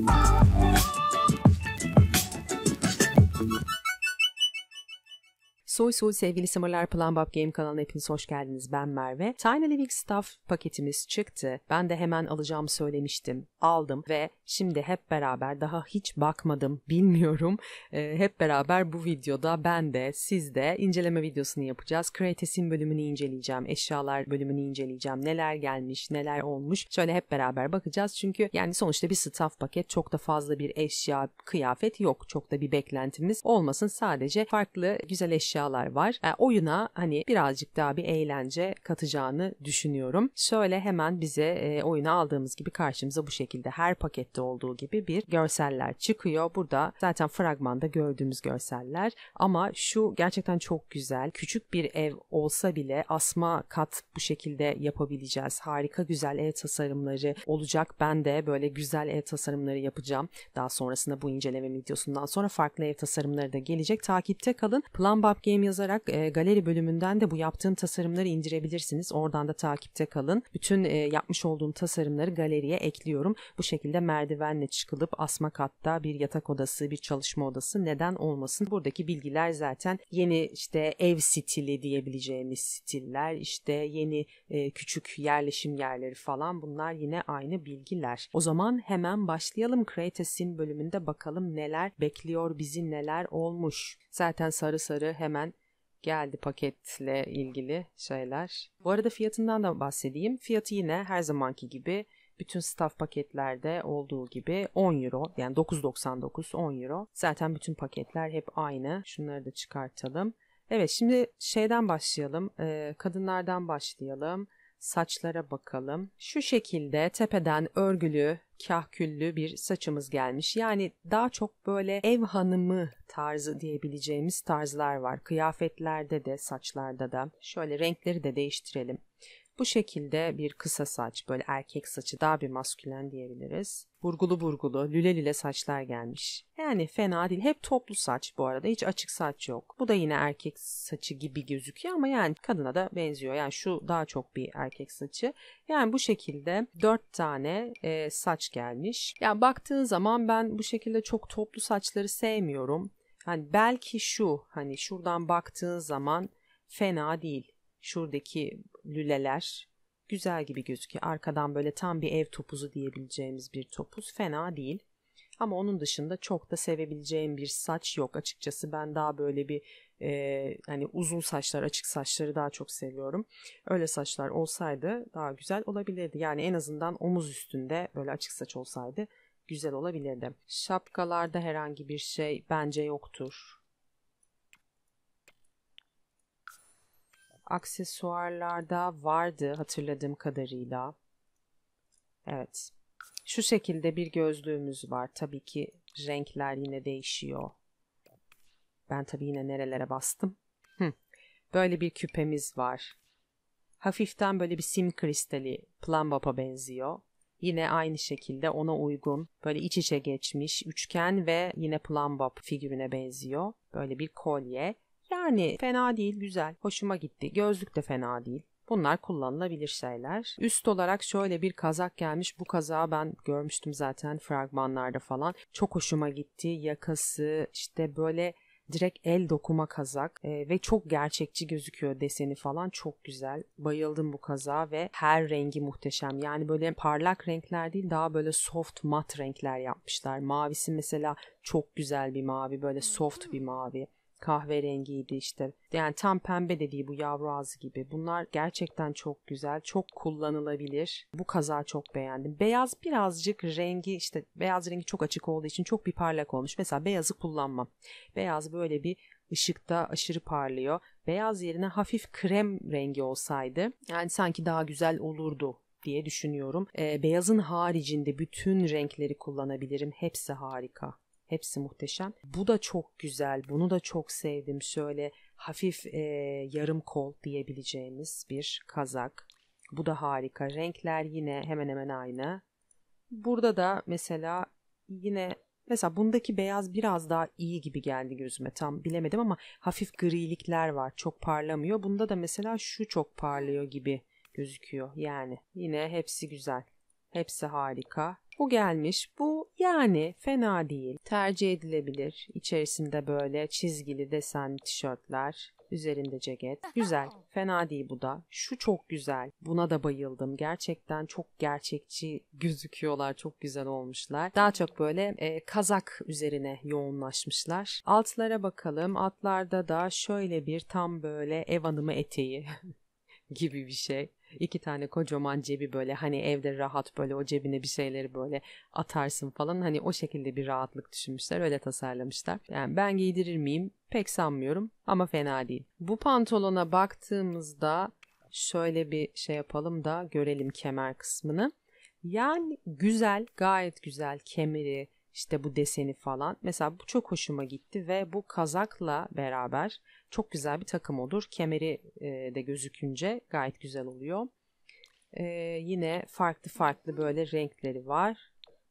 Bye. Soy soy sevgili Sımırlar Plumbob Game kanalına hepiniz hoş geldiniz. Ben Merve. Tiny Living Stuff paketimiz çıktı. Ben de hemen alacağımı söylemiştim. Aldım ve şimdi hep beraber daha hiç bakmadım bilmiyorum. E, hep beraber bu videoda ben de siz de inceleme videosunu yapacağız. Creates'in bölümünü inceleyeceğim. Eşyalar bölümünü inceleyeceğim. Neler gelmiş, neler olmuş. Şöyle hep beraber bakacağız. Çünkü yani sonuçta bir staff paket çok da fazla bir eşya, kıyafet yok. Çok da bir beklentimiz olmasın. Sadece farklı güzel eşya mecralar var. E, oyuna hani birazcık daha bir eğlence katacağını düşünüyorum. Şöyle hemen bize e, oyunu aldığımız gibi karşımıza bu şekilde her pakette olduğu gibi bir görseller çıkıyor. Burada zaten fragmanda gördüğümüz görseller ama şu gerçekten çok güzel. Küçük bir ev olsa bile asma kat bu şekilde yapabileceğiz. Harika güzel ev tasarımları olacak. Ben de böyle güzel ev tasarımları yapacağım. Daha sonrasında bu inceleme videosundan sonra farklı ev tasarımları da gelecek. Takipte kalın. Plumbab Game yazarak e, galeri bölümünden de bu yaptığım tasarımları indirebilirsiniz. Oradan da takipte kalın. Bütün e, yapmış olduğum tasarımları galeriye ekliyorum. Bu şekilde merdivenle çıkılıp asma katta bir yatak odası, bir çalışma odası neden olmasın? Buradaki bilgiler zaten yeni işte ev stili diyebileceğimiz stiller, işte yeni e, küçük yerleşim yerleri falan bunlar yine aynı bilgiler. O zaman hemen başlayalım. Createsin bölümünde bakalım neler bekliyor bizi neler olmuş. Zaten sarı sarı hemen geldi paketle ilgili şeyler. Bu arada fiyatından da bahsedeyim. Fiyatı yine her zamanki gibi bütün staff paketlerde olduğu gibi 10 euro yani 9.99 10 euro. Zaten bütün paketler hep aynı. Şunları da çıkartalım. Evet şimdi şeyden başlayalım. Ee, kadınlardan başlayalım saçlara bakalım. Şu şekilde tepeden örgülü, kahküllü bir saçımız gelmiş. Yani daha çok böyle ev hanımı tarzı diyebileceğimiz tarzlar var. Kıyafetlerde de, saçlarda da. Şöyle renkleri de değiştirelim. Bu şekilde bir kısa saç, böyle erkek saçı daha bir maskülen diyebiliriz. Burgulu burgulu, lüle lüle saçlar gelmiş. Yani fena değil. Hep toplu saç bu arada. Hiç açık saç yok. Bu da yine erkek saçı gibi gözüküyor ama yani kadına da benziyor. Yani şu daha çok bir erkek saçı. Yani bu şekilde dört tane e, saç gelmiş. Yani baktığın zaman ben bu şekilde çok toplu saçları sevmiyorum. Hani belki şu hani şuradan baktığın zaman fena değil. Şuradaki lüleler güzel gibi gözüküyor. Arkadan böyle tam bir ev topuzu diyebileceğimiz bir topuz. Fena değil. Ama onun dışında çok da sevebileceğim bir saç yok açıkçası. Ben daha böyle bir e, hani uzun saçlar, açık saçları daha çok seviyorum. Öyle saçlar olsaydı daha güzel olabilirdi. Yani en azından omuz üstünde böyle açık saç olsaydı güzel olabilirdi. Şapkalarda herhangi bir şey bence yoktur. aksesuarlarda vardı hatırladığım kadarıyla. Evet. Şu şekilde bir gözlüğümüz var. Tabii ki renkler yine değişiyor. Ben tabii yine nerelere bastım. Böyle bir küpemiz var. Hafiften böyle bir sim kristali Plumbop'a benziyor. Yine aynı şekilde ona uygun böyle iç içe geçmiş üçgen ve yine Plumbop figürüne benziyor. Böyle bir kolye yani fena değil, güzel, hoşuma gitti. Gözlük de fena değil. Bunlar kullanılabilir şeyler. Üst olarak şöyle bir kazak gelmiş. Bu kazağı ben görmüştüm zaten fragmanlarda falan. Çok hoşuma gitti. Yakası işte böyle direkt el dokuma kazak e, ve çok gerçekçi gözüküyor deseni falan çok güzel. Bayıldım bu kazağa ve her rengi muhteşem. Yani böyle parlak renkler değil daha böyle soft mat renkler yapmışlar. Mavisi mesela çok güzel bir mavi böyle soft bir mavi kahverengiydi işte. Yani tam pembe dediği bu yavru ağzı gibi. Bunlar gerçekten çok güzel, çok kullanılabilir. Bu kaza çok beğendim. Beyaz birazcık rengi işte beyaz rengi çok açık olduğu için çok bir parlak olmuş. Mesela beyazı kullanmam. Beyaz böyle bir ışıkta aşırı parlıyor. Beyaz yerine hafif krem rengi olsaydı yani sanki daha güzel olurdu diye düşünüyorum. E, beyazın haricinde bütün renkleri kullanabilirim. Hepsi harika. Hepsi muhteşem. Bu da çok güzel. Bunu da çok sevdim. Şöyle hafif e, yarım kol diyebileceğimiz bir kazak. Bu da harika. Renkler yine hemen hemen aynı. Burada da mesela yine mesela bundaki beyaz biraz daha iyi gibi geldi gözüme. Tam bilemedim ama hafif grilikler var. Çok parlamıyor. Bunda da mesela şu çok parlıyor gibi gözüküyor. Yani yine hepsi güzel. Hepsi harika. Bu gelmiş, bu yani fena değil. Tercih edilebilir. İçerisinde böyle çizgili desenli tişörtler, üzerinde ceket. Güzel, fena değil bu da. Şu çok güzel. Buna da bayıldım. Gerçekten çok gerçekçi gözüküyorlar. Çok güzel olmuşlar. Daha çok böyle e, kazak üzerine yoğunlaşmışlar. Altlara bakalım. Altlarda da şöyle bir tam böyle ev hanımı eteği gibi bir şey iki tane kocaman cebi böyle hani evde rahat böyle o cebine bir şeyleri böyle atarsın falan hani o şekilde bir rahatlık düşünmüşler öyle tasarlamışlar. Yani ben giydirir miyim pek sanmıyorum ama fena değil. Bu pantolona baktığımızda şöyle bir şey yapalım da görelim kemer kısmını. Yani güzel, gayet güzel kemeri, işte bu deseni falan. Mesela bu çok hoşuma gitti ve bu kazakla beraber çok güzel bir takım olur. Kemeri e, de gözükünce gayet güzel oluyor. E, yine farklı farklı böyle renkleri var.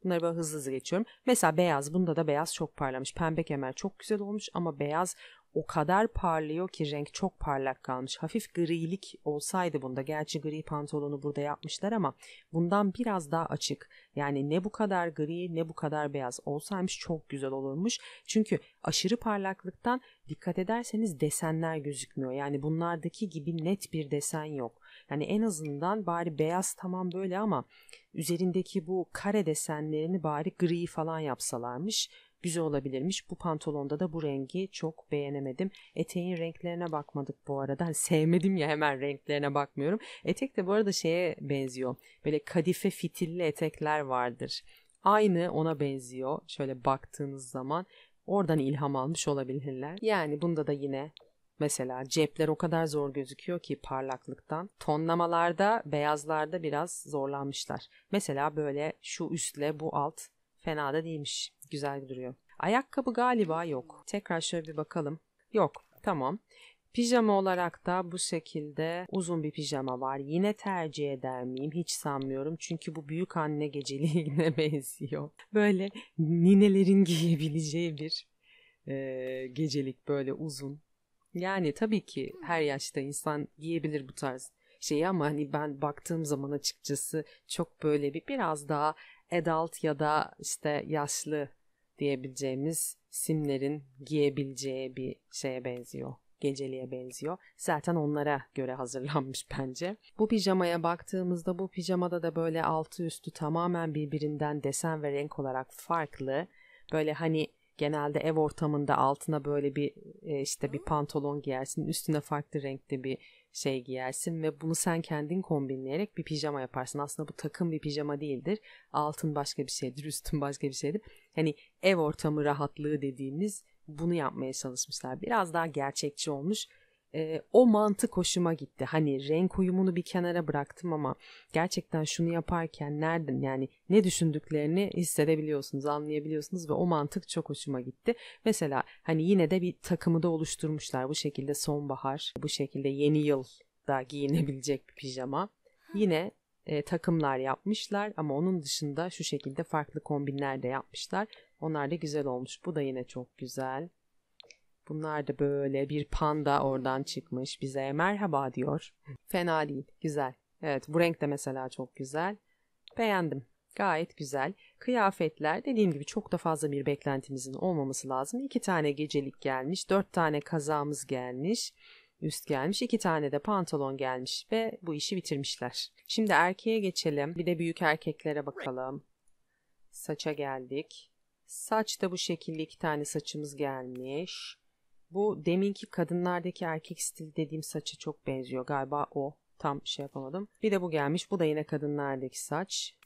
Bunları böyle hızlı hızlı geçiyorum. Mesela beyaz. Bunda da beyaz çok parlamış. Pembe kemer çok güzel olmuş ama beyaz o kadar parlıyor ki renk çok parlak kalmış. Hafif grilik olsaydı bunda. Gerçi gri pantolonu burada yapmışlar ama bundan biraz daha açık. Yani ne bu kadar gri ne bu kadar beyaz olsaymış çok güzel olurmuş. Çünkü aşırı parlaklıktan dikkat ederseniz desenler gözükmüyor. Yani bunlardaki gibi net bir desen yok. Yani en azından bari beyaz tamam böyle ama üzerindeki bu kare desenlerini bari gri falan yapsalarmış güzel olabilirmiş. Bu pantolonda da bu rengi çok beğenemedim. Eteğin renklerine bakmadık bu arada. Hani sevmedim ya hemen renklerine bakmıyorum. Etek de bu arada şeye benziyor. Böyle kadife fitilli etekler vardır. Aynı ona benziyor. Şöyle baktığınız zaman oradan ilham almış olabilirler. Yani bunda da yine Mesela cepler o kadar zor gözüküyor ki parlaklıktan. Tonlamalarda, beyazlarda biraz zorlanmışlar. Mesela böyle şu üstle bu alt Fena da değilmiş. Güzel duruyor. Ayakkabı galiba yok. Tekrar şöyle bir bakalım. Yok. Tamam. Pijama olarak da bu şekilde uzun bir pijama var. Yine tercih eder miyim? Hiç sanmıyorum. Çünkü bu büyük anne geceliğine benziyor. Böyle ninelerin giyebileceği bir e, gecelik böyle uzun. Yani tabii ki her yaşta insan giyebilir bu tarz şeyi ama hani ben baktığım zaman açıkçası çok böyle bir biraz daha adult ya da işte yaşlı diyebileceğimiz simlerin giyebileceği bir şeye benziyor. Geceliğe benziyor. Zaten onlara göre hazırlanmış bence. Bu pijamaya baktığımızda bu pijamada da böyle altı üstü tamamen birbirinden desen ve renk olarak farklı. Böyle hani genelde ev ortamında altına böyle bir e, işte bir pantolon giyersin. Üstüne farklı renkte bir şey giyersin ve bunu sen kendin kombinleyerek bir pijama yaparsın. Aslında bu takım bir pijama değildir. Altın başka bir şeydir, üstün başka bir şeydir. Hani ev ortamı rahatlığı dediğimiz bunu yapmaya çalışmışlar. Biraz daha gerçekçi olmuş e, o mantık hoşuma gitti. Hani renk uyumunu bir kenara bıraktım ama gerçekten şunu yaparken nereden yani ne düşündüklerini hissedebiliyorsunuz, anlayabiliyorsunuz ve o mantık çok hoşuma gitti. Mesela hani yine de bir takımı da oluşturmuşlar bu şekilde sonbahar, bu şekilde yeni yıl da giyinebilecek bir pijama. Yine e, takımlar yapmışlar ama onun dışında şu şekilde farklı kombinler de yapmışlar. Onlar da güzel olmuş. Bu da yine çok güzel. Bunlar da böyle bir panda oradan çıkmış bize merhaba diyor. Fena değil, güzel. Evet bu renk de mesela çok güzel. Beğendim. Gayet güzel. Kıyafetler dediğim gibi çok da fazla bir beklentimizin olmaması lazım. İki tane gecelik gelmiş, dört tane kazamız gelmiş, üst gelmiş, iki tane de pantolon gelmiş ve bu işi bitirmişler. Şimdi erkeğe geçelim. Bir de büyük erkeklere bakalım. Saça geldik. Saç da bu şekilde iki tane saçımız gelmiş. Bu deminki kadınlardaki erkek stil dediğim saça çok benziyor. Galiba o. Tam şey yapamadım. Bir de bu gelmiş. Bu da yine kadınlardaki saç.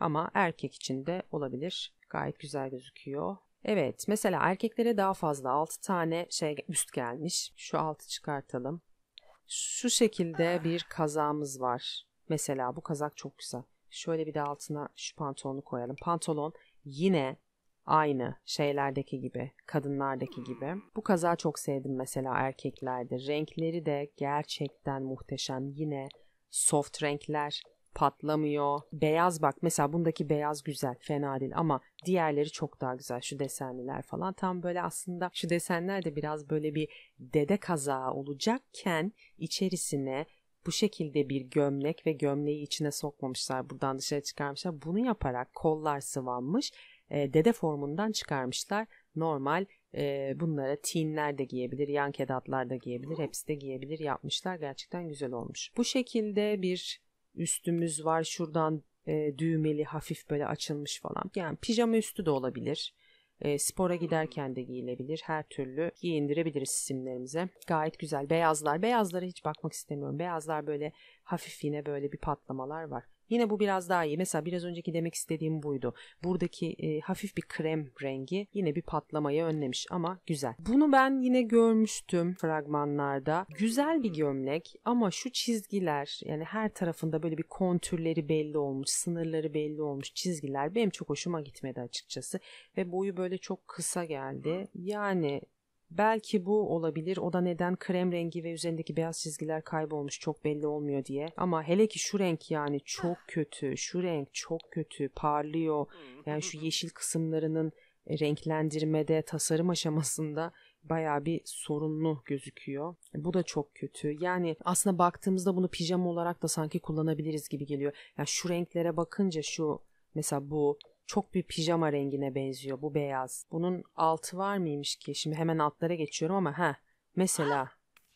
Ama erkek için de olabilir. Gayet güzel gözüküyor. Evet mesela erkeklere daha fazla 6 tane şey üst gelmiş. Şu altı çıkartalım. Şu şekilde bir kazağımız var. Mesela bu kazak çok güzel. Şöyle bir de altına şu pantolonu koyalım. Pantolon yine Aynı şeylerdeki gibi, kadınlardaki gibi. Bu kaza çok sevdim mesela erkeklerde. Renkleri de gerçekten muhteşem. Yine soft renkler, patlamıyor. Beyaz bak mesela bundaki beyaz güzel fena değil ama diğerleri çok daha güzel şu desenliler falan tam böyle aslında şu desenler de biraz böyle bir dede kaza olacakken içerisine bu şekilde bir gömlek ve gömleği içine sokmamışlar buradan dışarı çıkarmışlar bunu yaparak kollar sıvanmış e, dede formundan çıkarmışlar. Normal e, bunlara teenler de giyebilir, yan kedatlar da giyebilir, hepsi de giyebilir yapmışlar. Gerçekten güzel olmuş. Bu şekilde bir üstümüz var şuradan e, düğmeli hafif böyle açılmış falan. Yani pijama üstü de olabilir. E, spora giderken de giyilebilir. Her türlü giyindirebiliriz isimlerimize. Gayet güzel. Beyazlar. Beyazlara hiç bakmak istemiyorum. Beyazlar böyle hafif yine böyle bir patlamalar var. Yine bu biraz daha iyi. Mesela biraz önceki demek istediğim buydu. Buradaki e, hafif bir krem rengi yine bir patlamayı önlemiş ama güzel. Bunu ben yine görmüştüm fragmanlarda. Güzel bir gömlek ama şu çizgiler yani her tarafında böyle bir kontürleri belli olmuş, sınırları belli olmuş çizgiler benim çok hoşuma gitmedi açıkçası. Ve boyu böyle çok kısa geldi. Yani Belki bu olabilir. O da neden krem rengi ve üzerindeki beyaz çizgiler kaybolmuş çok belli olmuyor diye. Ama hele ki şu renk yani çok ah. kötü. Şu renk çok kötü. Parlıyor. Hmm. Yani şu yeşil kısımlarının e, renklendirmede, tasarım aşamasında baya bir sorunlu gözüküyor. Bu da çok kötü. Yani aslında baktığımızda bunu pijama olarak da sanki kullanabiliriz gibi geliyor. Yani şu renklere bakınca şu mesela bu çok bir pijama rengine benziyor bu beyaz. Bunun altı var mıymış ki? Şimdi hemen altlara geçiyorum ama ha mesela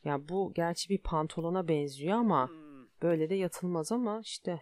ya bu gerçi bir pantolona benziyor ama hmm. böyle de yatılmaz ama işte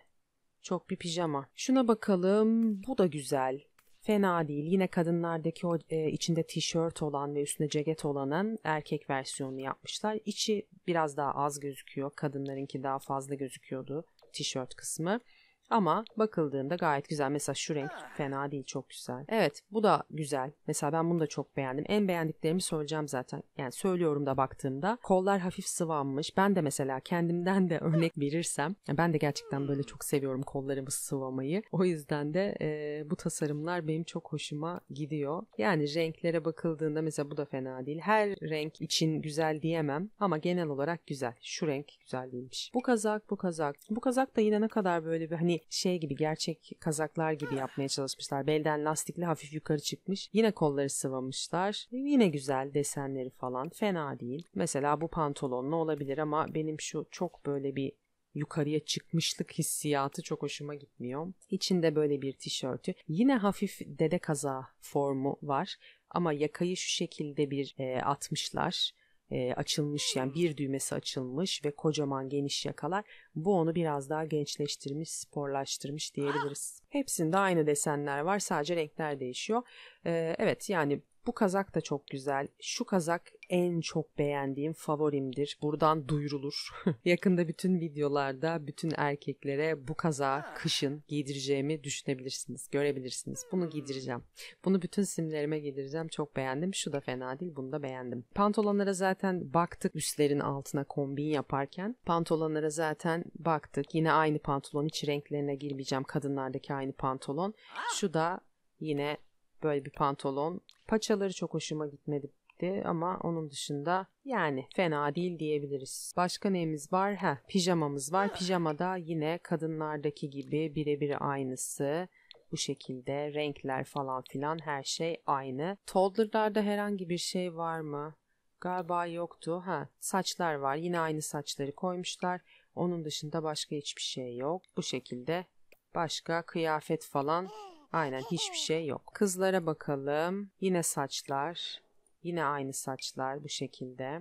çok bir pijama. Şuna bakalım. Bu da güzel. Fena değil. Yine kadınlardaki o e, içinde tişört olan ve üstünde ceket olanın erkek versiyonunu yapmışlar. İçi biraz daha az gözüküyor. Kadınlarınki daha fazla gözüküyordu tişört kısmı. Ama bakıldığında gayet güzel. Mesela şu renk ah. fena değil çok güzel. Evet bu da güzel. Mesela ben bunu da çok beğendim. En beğendiklerimi söyleyeceğim zaten. Yani söylüyorum da baktığımda. Kollar hafif sıvanmış. Ben de mesela kendimden de örnek verirsem. Ben de gerçekten böyle çok seviyorum kollarımı sıvamayı. O yüzden de e, bu tasarımlar benim çok hoşuma gidiyor. Yani renklere bakıldığında mesela bu da fena değil. Her renk için güzel diyemem ama genel olarak güzel. Şu renk güzel değilmiş. Bu kazak bu kazak. Bu kazak da yine ne kadar böyle bir hani şey gibi gerçek kazaklar gibi yapmaya çalışmışlar. Belden lastikli hafif yukarı çıkmış. Yine kolları sıvamışlar. Yine güzel desenleri falan. Fena değil. Mesela bu pantolonla olabilir ama benim şu çok böyle bir yukarıya çıkmışlık hissiyatı çok hoşuma gitmiyor. İçinde böyle bir tişörtü. Yine hafif dede kaza formu var ama yakayı şu şekilde bir e, atmışlar e, açılmış yani bir düğmesi açılmış ve kocaman geniş yakalar bu onu biraz daha gençleştirmiş, sporlaştırmış diyebiliriz. Hepsinde aynı desenler var sadece renkler değişiyor. E, evet yani bu kazak da çok güzel. Şu kazak en çok beğendiğim favorimdir. Buradan duyurulur. Yakında bütün videolarda bütün erkeklere bu kaza kışın giydireceğimi düşünebilirsiniz, görebilirsiniz. Bunu giydireceğim. Bunu bütün simlerime giydireceğim. Çok beğendim. Şu da fena değil. Bunu da beğendim. Pantolonlara zaten baktık üstlerin altına kombin yaparken. Pantolonlara zaten baktık. Yine aynı pantolon. Hiç renklerine girmeyeceğim. Kadınlardaki aynı pantolon. Şu da yine böyle bir pantolon. Paçaları çok hoşuma gitmedi gitti ama onun dışında yani fena değil diyebiliriz. Başka neyimiz var? Ha, pijamamız var. Pijamada yine kadınlardaki gibi birebir aynısı bu şekilde renkler falan filan her şey aynı. Toddler'larda herhangi bir şey var mı? Galiba yoktu. Ha, saçlar var. Yine aynı saçları koymuşlar. Onun dışında başka hiçbir şey yok. Bu şekilde başka kıyafet falan aynen hiçbir şey yok. Kızlara bakalım. Yine saçlar Yine aynı saçlar bu şekilde.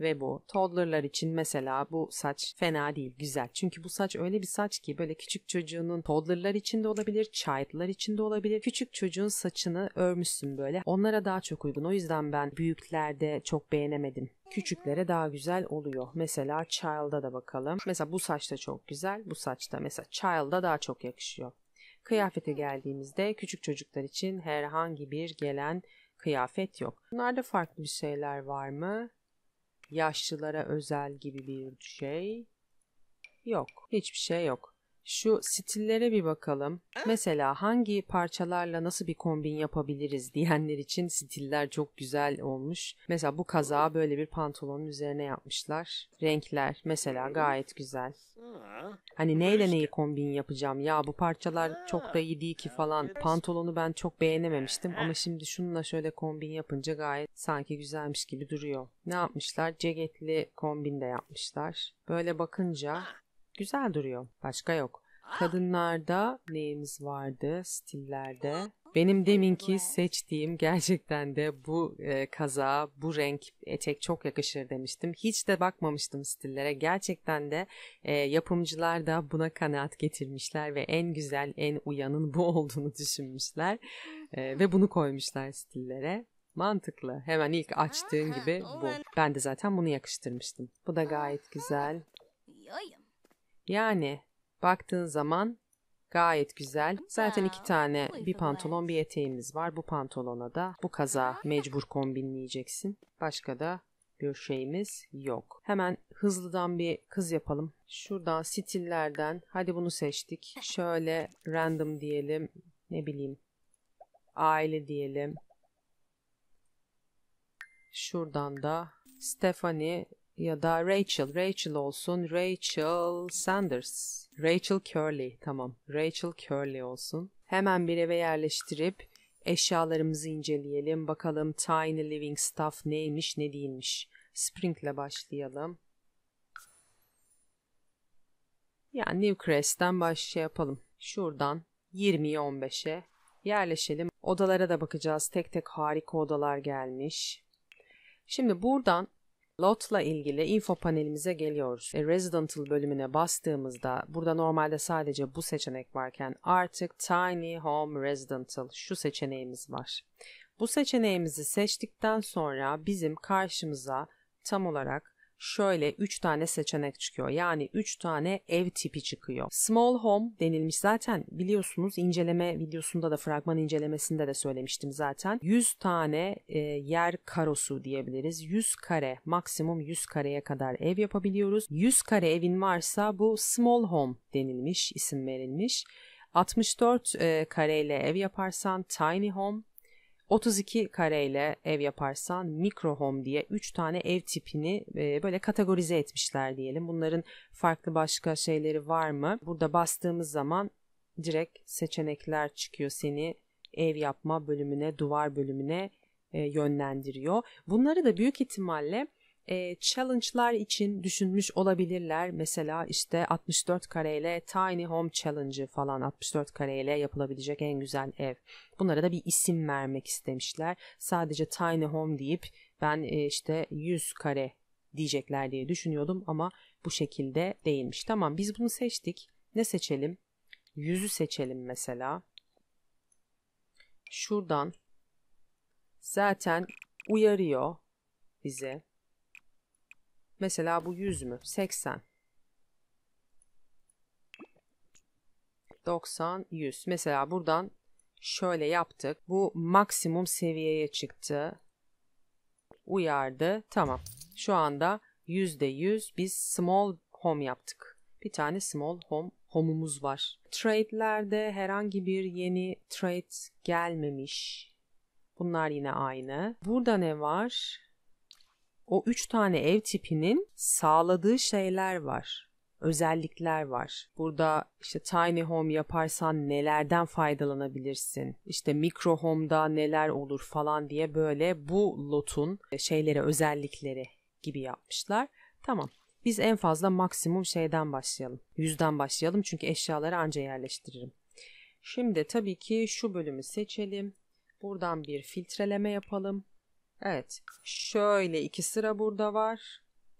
Ve bu toddlerlar için mesela bu saç fena değil güzel. Çünkü bu saç öyle bir saç ki böyle küçük çocuğunun toddlerlar için de olabilir, child'lar için de olabilir. Küçük çocuğun saçını örmüşsün böyle. Onlara daha çok uygun. O yüzden ben büyüklerde çok beğenemedim. Küçüklere daha güzel oluyor. Mesela child'a da bakalım. Mesela bu saç da çok güzel. Bu saç da mesela child'a daha çok yakışıyor. Kıyafete geldiğimizde küçük çocuklar için herhangi bir gelen kıyafet yok. Bunlarda farklı bir şeyler var mı? Yaşlılara özel gibi bir şey yok. Hiçbir şey yok. Şu stillere bir bakalım. Mesela hangi parçalarla nasıl bir kombin yapabiliriz diyenler için stiller çok güzel olmuş. Mesela bu kazağı böyle bir pantolonun üzerine yapmışlar. Renkler mesela gayet güzel. Hani neyle neyi kombin yapacağım ya bu parçalar çok da iyi değil ki falan. Pantolonu ben çok beğenememiştim ama şimdi şununla şöyle kombin yapınca gayet sanki güzelmiş gibi duruyor. Ne yapmışlar? Ceketli kombin de yapmışlar. Böyle bakınca Güzel duruyor. Başka yok. Kadınlarda neyimiz vardı? Stillerde. Benim deminki seçtiğim gerçekten de bu e, kaza, bu renk etek çok yakışır demiştim. Hiç de bakmamıştım stillere. Gerçekten de e, yapımcılar da buna kanaat getirmişler ve en güzel, en uyanın bu olduğunu düşünmüşler. E, ve bunu koymuşlar stillere. Mantıklı. Hemen ilk açtığın gibi bu. Ben de zaten bunu yakıştırmıştım. Bu da gayet güzel. Yani baktığın zaman gayet güzel. Zaten iki tane bir pantolon bir eteğimiz var. Bu pantolona da bu kaza mecbur kombinleyeceksin. Başka da bir şeyimiz yok. Hemen hızlıdan bir kız yapalım. Şuradan stillerden hadi bunu seçtik. Şöyle random diyelim. Ne bileyim. Aile diyelim. Şuradan da Stephanie ya da Rachel, Rachel olsun, Rachel Sanders, Rachel Curly tamam, Rachel Curly olsun. Hemen bir eve yerleştirip eşyalarımızı inceleyelim, bakalım Tiny Living Stuff neymiş ne değilmiş. Spring ile başlayalım. Yani Newcrest'ten baş şey yapalım. Şuradan 20'ye 15'e yerleşelim. Odalara da bakacağız. Tek tek harika odalar gelmiş. Şimdi buradan Lot'la ilgili info panelimize geliyoruz. E, Residential bölümüne bastığımızda burada normalde sadece bu seçenek varken artık Tiny Home Residential şu seçeneğimiz var. Bu seçeneğimizi seçtikten sonra bizim karşımıza tam olarak şöyle 3 tane seçenek çıkıyor. Yani 3 tane ev tipi çıkıyor. Small home denilmiş zaten biliyorsunuz inceleme videosunda da fragman incelemesinde de söylemiştim zaten. 100 tane e, yer karosu diyebiliriz. 100 kare maksimum 100 kareye kadar ev yapabiliyoruz. 100 kare evin varsa bu small home denilmiş isim verilmiş. 64 e, kareyle ev yaparsan tiny home 32 kareyle ev yaparsan mikro home diye 3 tane ev tipini e, böyle kategorize etmişler diyelim. Bunların farklı başka şeyleri var mı? Burada bastığımız zaman direkt seçenekler çıkıyor seni ev yapma bölümüne, duvar bölümüne e, yönlendiriyor. Bunları da büyük ihtimalle e, challenge'lar için düşünmüş olabilirler. Mesela işte 64 kareyle Tiny Home Challenge'ı falan 64 kareyle yapılabilecek en güzel ev. Bunlara da bir isim vermek istemişler. Sadece Tiny Home deyip ben e, işte 100 kare diyecekler diye düşünüyordum ama bu şekilde değilmiş. Tamam biz bunu seçtik. Ne seçelim? Yüzü seçelim mesela. Şuradan zaten uyarıyor bize. Mesela bu 100 mü? 80. 90, 100. Mesela buradan şöyle yaptık. Bu maksimum seviyeye çıktı. Uyardı. Tamam. Şu anda %100 biz small home yaptık. Bir tane small home homumuz var. Trade'lerde herhangi bir yeni trade gelmemiş. Bunlar yine aynı. Burada ne var? o üç tane ev tipinin sağladığı şeyler var özellikler var. Burada işte tiny home yaparsan nelerden faydalanabilirsin? İşte mikro home'da neler olur falan diye böyle bu lotun şeylere özellikleri gibi yapmışlar. Tamam. Biz en fazla maksimum şeyden başlayalım. Yüzden başlayalım çünkü eşyaları anca yerleştiririm. Şimdi tabii ki şu bölümü seçelim. Buradan bir filtreleme yapalım. Evet. Şöyle iki sıra burada var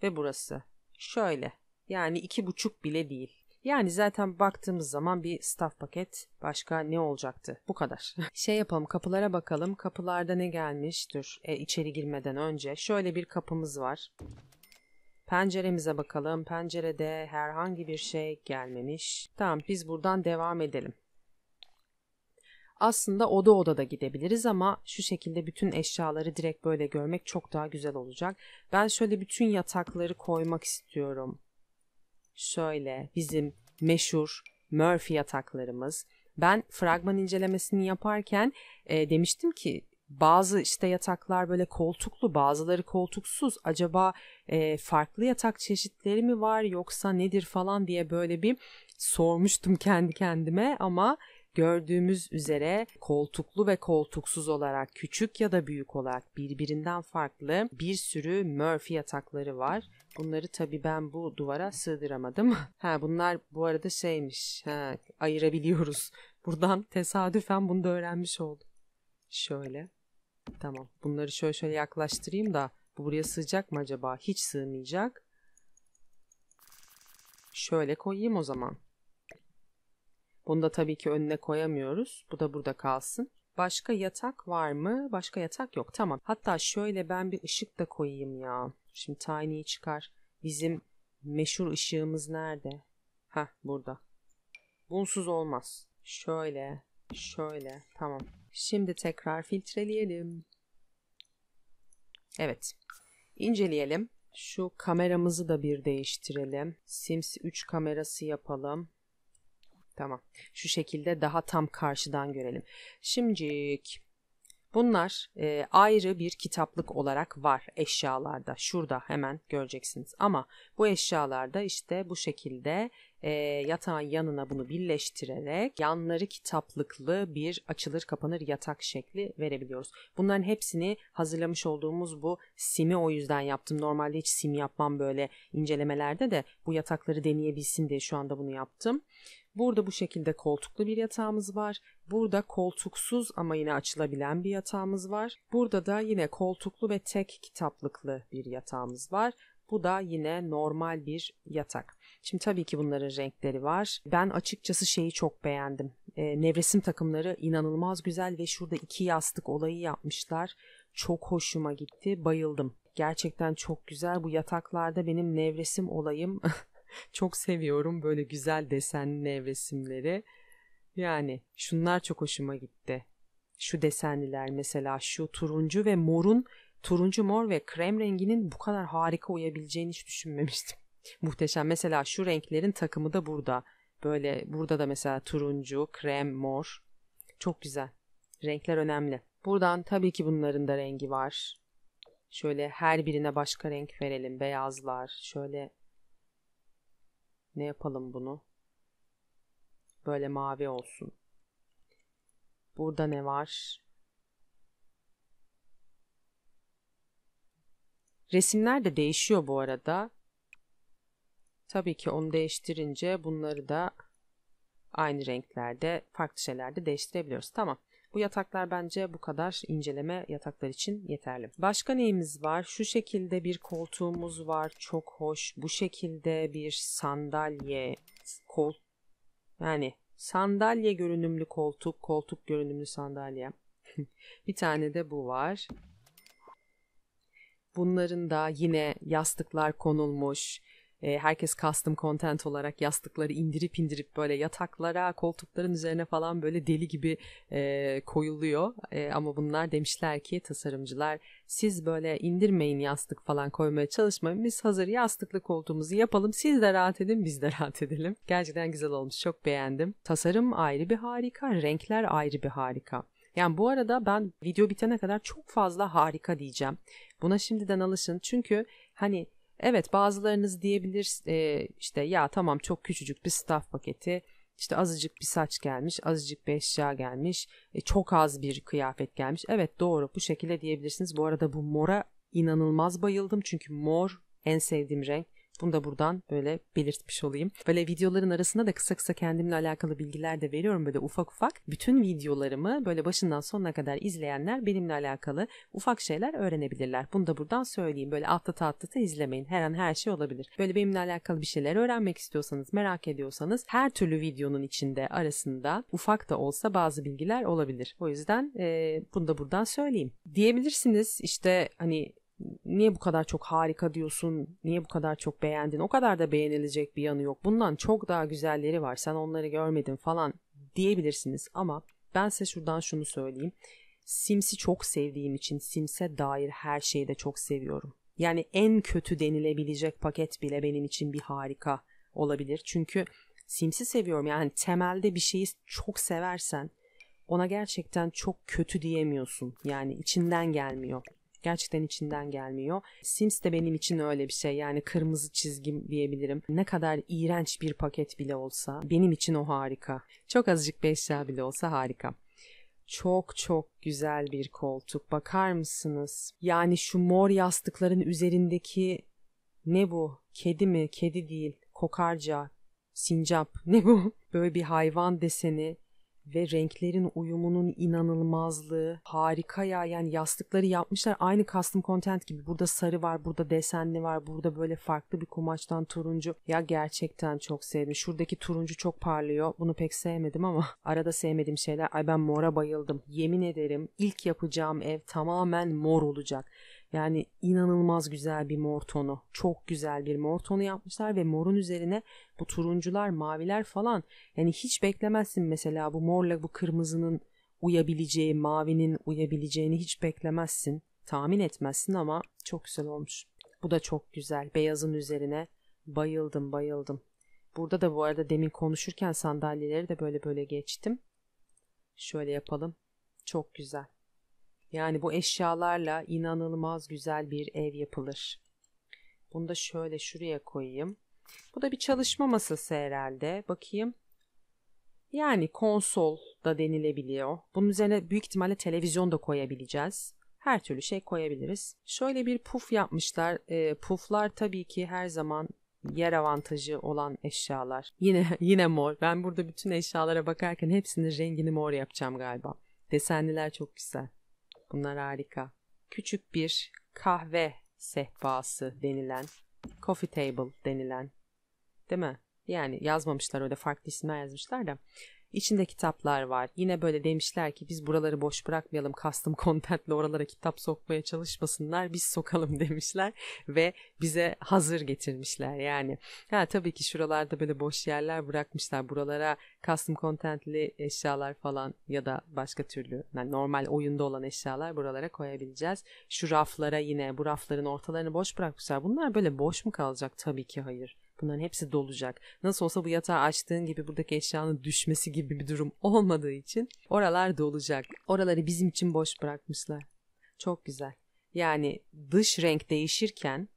ve burası. Şöyle. Yani iki buçuk bile değil. Yani zaten baktığımız zaman bir staff paket başka ne olacaktı? Bu kadar. şey yapalım kapılara bakalım. Kapılarda ne gelmiştir e, içeri girmeden önce? Şöyle bir kapımız var. Penceremize bakalım. Pencerede herhangi bir şey gelmemiş. Tamam biz buradan devam edelim. Aslında oda oda da gidebiliriz ama şu şekilde bütün eşyaları direkt böyle görmek çok daha güzel olacak. Ben şöyle bütün yatakları koymak istiyorum. Şöyle bizim meşhur Murphy yataklarımız. Ben fragman incelemesini yaparken e, demiştim ki bazı işte yataklar böyle koltuklu bazıları koltuksuz acaba e, farklı yatak çeşitleri mi var yoksa nedir falan diye böyle bir sormuştum kendi kendime ama Gördüğümüz üzere koltuklu ve koltuksuz olarak küçük ya da büyük olarak birbirinden farklı bir sürü Murphy yatakları var. Bunları tabii ben bu duvara sığdıramadım. ha bunlar bu arada şeymiş. Ha ayırabiliyoruz. Buradan tesadüfen bunu da öğrenmiş oldum. Şöyle. Tamam. Bunları şöyle şöyle yaklaştırayım da bu buraya sığacak mı acaba? Hiç sığmayacak. Şöyle koyayım o zaman. Bunu da tabii ki önüne koyamıyoruz. Bu da burada kalsın. Başka yatak var mı? Başka yatak yok. Tamam. Hatta şöyle ben bir ışık da koyayım ya. Şimdi Tiny'yi çıkar. Bizim meşhur ışığımız nerede? Ha burada. Bunsuz olmaz. Şöyle, şöyle. Tamam. Şimdi tekrar filtreleyelim. Evet. İnceleyelim. Şu kameramızı da bir değiştirelim. Sims 3 kamerası yapalım. Tamam. Şu şekilde daha tam karşıdan görelim. Şimdicik bunlar e, ayrı bir kitaplık olarak var eşyalarda. Şurada hemen göreceksiniz. Ama bu eşyalarda işte bu şekilde e, yatağın yanına bunu birleştirerek yanları kitaplıklı bir açılır kapanır yatak şekli verebiliyoruz. Bunların hepsini hazırlamış olduğumuz bu simi o yüzden yaptım. Normalde hiç sim yapmam böyle incelemelerde de bu yatakları deneyebilsin diye şu anda bunu yaptım. Burada bu şekilde koltuklu bir yatağımız var. Burada koltuksuz ama yine açılabilen bir yatağımız var. Burada da yine koltuklu ve tek kitaplıklı bir yatağımız var. Bu da yine normal bir yatak. Şimdi tabii ki bunların renkleri var. Ben açıkçası şeyi çok beğendim. E, nevresim takımları inanılmaz güzel ve şurada iki yastık olayı yapmışlar. Çok hoşuma gitti. Bayıldım. Gerçekten çok güzel. Bu yataklarda benim nevresim olayım Çok seviyorum böyle güzel desenli resimleri. Yani şunlar çok hoşuma gitti. Şu desenliler mesela şu turuncu ve morun turuncu mor ve krem renginin bu kadar harika uyabileceğini hiç düşünmemiştim. Muhteşem. Mesela şu renklerin takımı da burada. Böyle burada da mesela turuncu, krem, mor. Çok güzel. Renkler önemli. Buradan tabii ki bunların da rengi var. Şöyle her birine başka renk verelim. Beyazlar, şöyle ne yapalım bunu? Böyle mavi olsun. Burada ne var? Resimler de değişiyor bu arada. Tabii ki onu değiştirince bunları da aynı renklerde, farklı şeylerde değiştirebiliyoruz. Tamam. Bu yataklar bence bu kadar inceleme yataklar için yeterli. Başka neyimiz var? Şu şekilde bir koltuğumuz var. Çok hoş. Bu şekilde bir sandalye, kol yani sandalye görünümlü koltuk, koltuk görünümlü sandalye. bir tane de bu var. Bunların da yine yastıklar konulmuş. E, herkes custom content olarak yastıkları indirip indirip böyle yataklara, koltukların üzerine falan böyle deli gibi e, koyuluyor. E, ama bunlar demişler ki tasarımcılar siz böyle indirmeyin yastık falan koymaya çalışmayın. Biz hazır yastıklı koltuğumuzu yapalım. Siz de rahat edin, biz de rahat edelim. Gerçekten güzel olmuş. Çok beğendim. Tasarım ayrı bir harika, renkler ayrı bir harika. Yani bu arada ben video bitene kadar çok fazla harika diyeceğim. Buna şimdiden alışın. Çünkü hani Evet bazılarınız diyebilir e, işte ya tamam çok küçücük bir staff paketi işte azıcık bir saç gelmiş, azıcık bir eşya gelmiş, e, çok az bir kıyafet gelmiş. Evet doğru bu şekilde diyebilirsiniz. Bu arada bu mora inanılmaz bayıldım çünkü mor en sevdiğim renk. Bunu da buradan böyle belirtmiş olayım. Böyle videoların arasında da kısa kısa kendimle alakalı bilgiler de veriyorum böyle ufak ufak. Bütün videolarımı böyle başından sonuna kadar izleyenler benimle alakalı ufak şeyler öğrenebilirler. Bunu da buradan söyleyeyim. Böyle atlata atlata izlemeyin. Her an her şey olabilir. Böyle benimle alakalı bir şeyler öğrenmek istiyorsanız, merak ediyorsanız her türlü videonun içinde arasında ufak da olsa bazı bilgiler olabilir. O yüzden e, bunu da buradan söyleyeyim. Diyebilirsiniz işte hani niye bu kadar çok harika diyorsun, niye bu kadar çok beğendin, o kadar da beğenilecek bir yanı yok, bundan çok daha güzelleri var, sen onları görmedin falan diyebilirsiniz ama ben size şuradan şunu söyleyeyim. Sims'i çok sevdiğim için Sims'e dair her şeyi de çok seviyorum. Yani en kötü denilebilecek paket bile benim için bir harika olabilir. Çünkü Sims'i seviyorum. Yani temelde bir şeyi çok seversen ona gerçekten çok kötü diyemiyorsun. Yani içinden gelmiyor. Gerçekten içinden gelmiyor. Sims de benim için öyle bir şey. Yani kırmızı çizgim diyebilirim. Ne kadar iğrenç bir paket bile olsa benim için o harika. Çok azıcık bir eşya bile olsa harika. Çok çok güzel bir koltuk. Bakar mısınız? Yani şu mor yastıkların üzerindeki ne bu? Kedi mi? Kedi değil. Kokarca, sincap ne bu? Böyle bir hayvan deseni ve renklerin uyumunun inanılmazlığı harika ya yani yastıkları yapmışlar aynı custom content gibi burada sarı var burada desenli var burada böyle farklı bir kumaştan turuncu ya gerçekten çok sevdim şuradaki turuncu çok parlıyor bunu pek sevmedim ama arada sevmediğim şeyler ay ben mora bayıldım yemin ederim ilk yapacağım ev tamamen mor olacak yani inanılmaz güzel bir mor tonu. Çok güzel bir mor tonu yapmışlar ve morun üzerine bu turuncular, maviler falan. Yani hiç beklemezsin mesela bu morla bu kırmızının uyabileceği, mavinin uyabileceğini hiç beklemezsin. Tahmin etmezsin ama çok güzel olmuş. Bu da çok güzel. Beyazın üzerine bayıldım, bayıldım. Burada da bu arada demin konuşurken sandalyeleri de böyle böyle geçtim. Şöyle yapalım. Çok güzel. Yani bu eşyalarla inanılmaz güzel bir ev yapılır. Bunu da şöyle şuraya koyayım. Bu da bir çalışma masası herhalde. Bakayım. Yani konsol da denilebiliyor. Bunun üzerine büyük ihtimalle televizyon da koyabileceğiz. Her türlü şey koyabiliriz. Şöyle bir puf yapmışlar. E, puflar tabii ki her zaman yer avantajı olan eşyalar. Yine yine mor. Ben burada bütün eşyalara bakarken hepsinin rengini mor yapacağım galiba. Desenliler çok güzel. Bunlar harika. Küçük bir kahve sehpası denilen, coffee table denilen, değil mi? Yani yazmamışlar öyle farklı isimler yazmışlar da. İçinde kitaplar var. Yine böyle demişler ki biz buraları boş bırakmayalım. Custom content'le oralara kitap sokmaya çalışmasınlar. Biz sokalım demişler ve bize hazır getirmişler yani. Ha tabii ki şuralarda böyle boş yerler bırakmışlar. Buralara custom content'li eşyalar falan ya da başka türlü yani normal oyunda olan eşyalar buralara koyabileceğiz. Şu raflara yine bu rafların ortalarını boş bırakmışlar. Bunlar böyle boş mu kalacak? Tabii ki hayır. Bunların hepsi dolacak. Nasıl olsa bu yatağı açtığın gibi buradaki eşyanın düşmesi gibi bir durum olmadığı için oralar dolacak. Oraları bizim için boş bırakmışlar. Çok güzel. Yani dış renk değişirken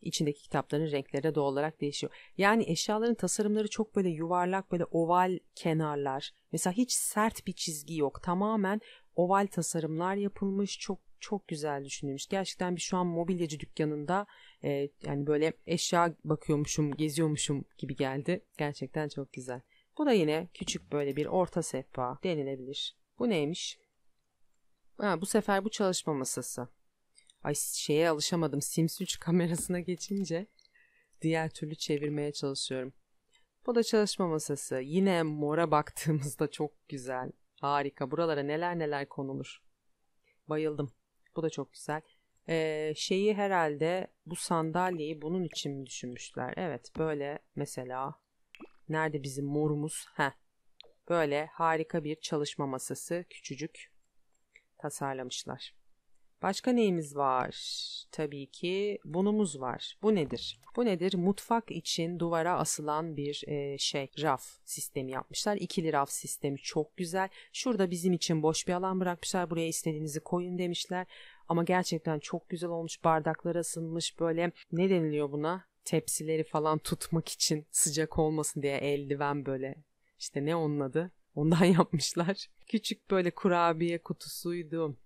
içindeki kitapların renkleri de doğal olarak değişiyor. Yani eşyaların tasarımları çok böyle yuvarlak böyle oval kenarlar. Mesela hiç sert bir çizgi yok. Tamamen oval tasarımlar yapılmış. Çok çok güzel düşünülmüş. Gerçekten bir şu an mobilyacı dükkanında e, yani böyle eşya bakıyormuşum, geziyormuşum gibi geldi. Gerçekten çok güzel. Bu da yine küçük böyle bir orta sehpa denilebilir. Bu neymiş? Ha, bu sefer bu çalışma masası. Ay şeye alışamadım. Sims 3 kamerasına geçince diğer türlü çevirmeye çalışıyorum. Bu da çalışma masası. Yine mora baktığımızda çok güzel. Harika. Buralara neler neler konulur. Bayıldım. Bu da çok güzel. Ee, şeyi herhalde bu sandalyeyi bunun için mi düşünmüşler? Evet böyle mesela nerede bizim morumuz? Heh. Böyle harika bir çalışma masası küçücük tasarlamışlar. Başka neyimiz var? Tabii ki bunumuz var. Bu nedir? Bu nedir? Mutfak için duvara asılan bir e, şey, raf sistemi yapmışlar. İkili raf sistemi çok güzel. Şurada bizim için boş bir alan bırakmışlar. Buraya istediğinizi koyun demişler. Ama gerçekten çok güzel olmuş. Bardaklar asılmış böyle. Ne deniliyor buna? Tepsileri falan tutmak için sıcak olmasın diye eldiven böyle. İşte ne onun adı? Ondan yapmışlar. Küçük böyle kurabiye kutusuydu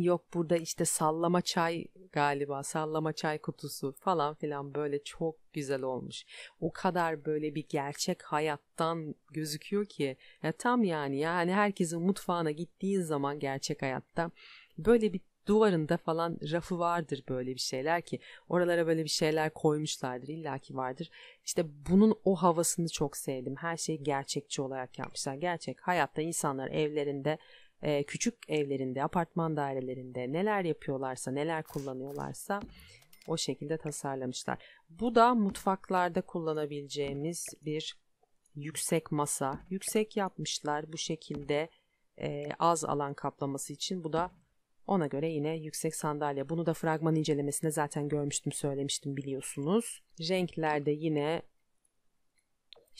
Yok burada işte sallama çay galiba sallama çay kutusu falan filan böyle çok güzel olmuş. O kadar böyle bir gerçek hayattan gözüküyor ki ya tam yani yani herkesin mutfağına gittiği zaman gerçek hayatta böyle bir duvarında falan rafı vardır böyle bir şeyler ki oralara böyle bir şeyler koymuşlardır illaki vardır. İşte bunun o havasını çok sevdim. Her şeyi gerçekçi olarak yapmışlar. Gerçek hayatta insanlar evlerinde e, küçük evlerinde, apartman dairelerinde neler yapıyorlarsa, neler kullanıyorlarsa o şekilde tasarlamışlar. Bu da mutfaklarda kullanabileceğimiz bir yüksek masa. Yüksek yapmışlar bu şekilde e, az alan kaplaması için. Bu da ona göre yine yüksek sandalye. Bunu da fragman incelemesinde zaten görmüştüm, söylemiştim biliyorsunuz. Renklerde yine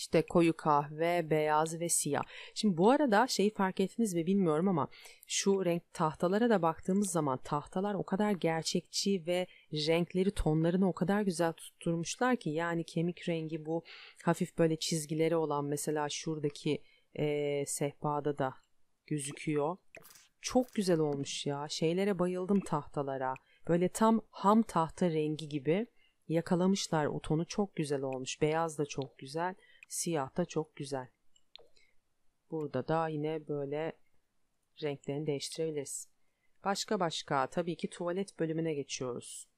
işte koyu kahve, beyaz ve siyah. Şimdi bu arada şeyi fark ettiniz mi bilmiyorum ama şu renk tahtalara da baktığımız zaman tahtalar o kadar gerçekçi ve renkleri tonlarını o kadar güzel tutturmuşlar ki yani kemik rengi bu hafif böyle çizgileri olan mesela şuradaki e, sehpada da gözüküyor. Çok güzel olmuş ya. Şeylere bayıldım tahtalara. Böyle tam ham tahta rengi gibi yakalamışlar o tonu çok güzel olmuş. Beyaz da çok güzel. Siyah da çok güzel. Burada da yine böyle renklerini değiştirebiliriz. Başka başka tabii ki tuvalet bölümüne geçiyoruz.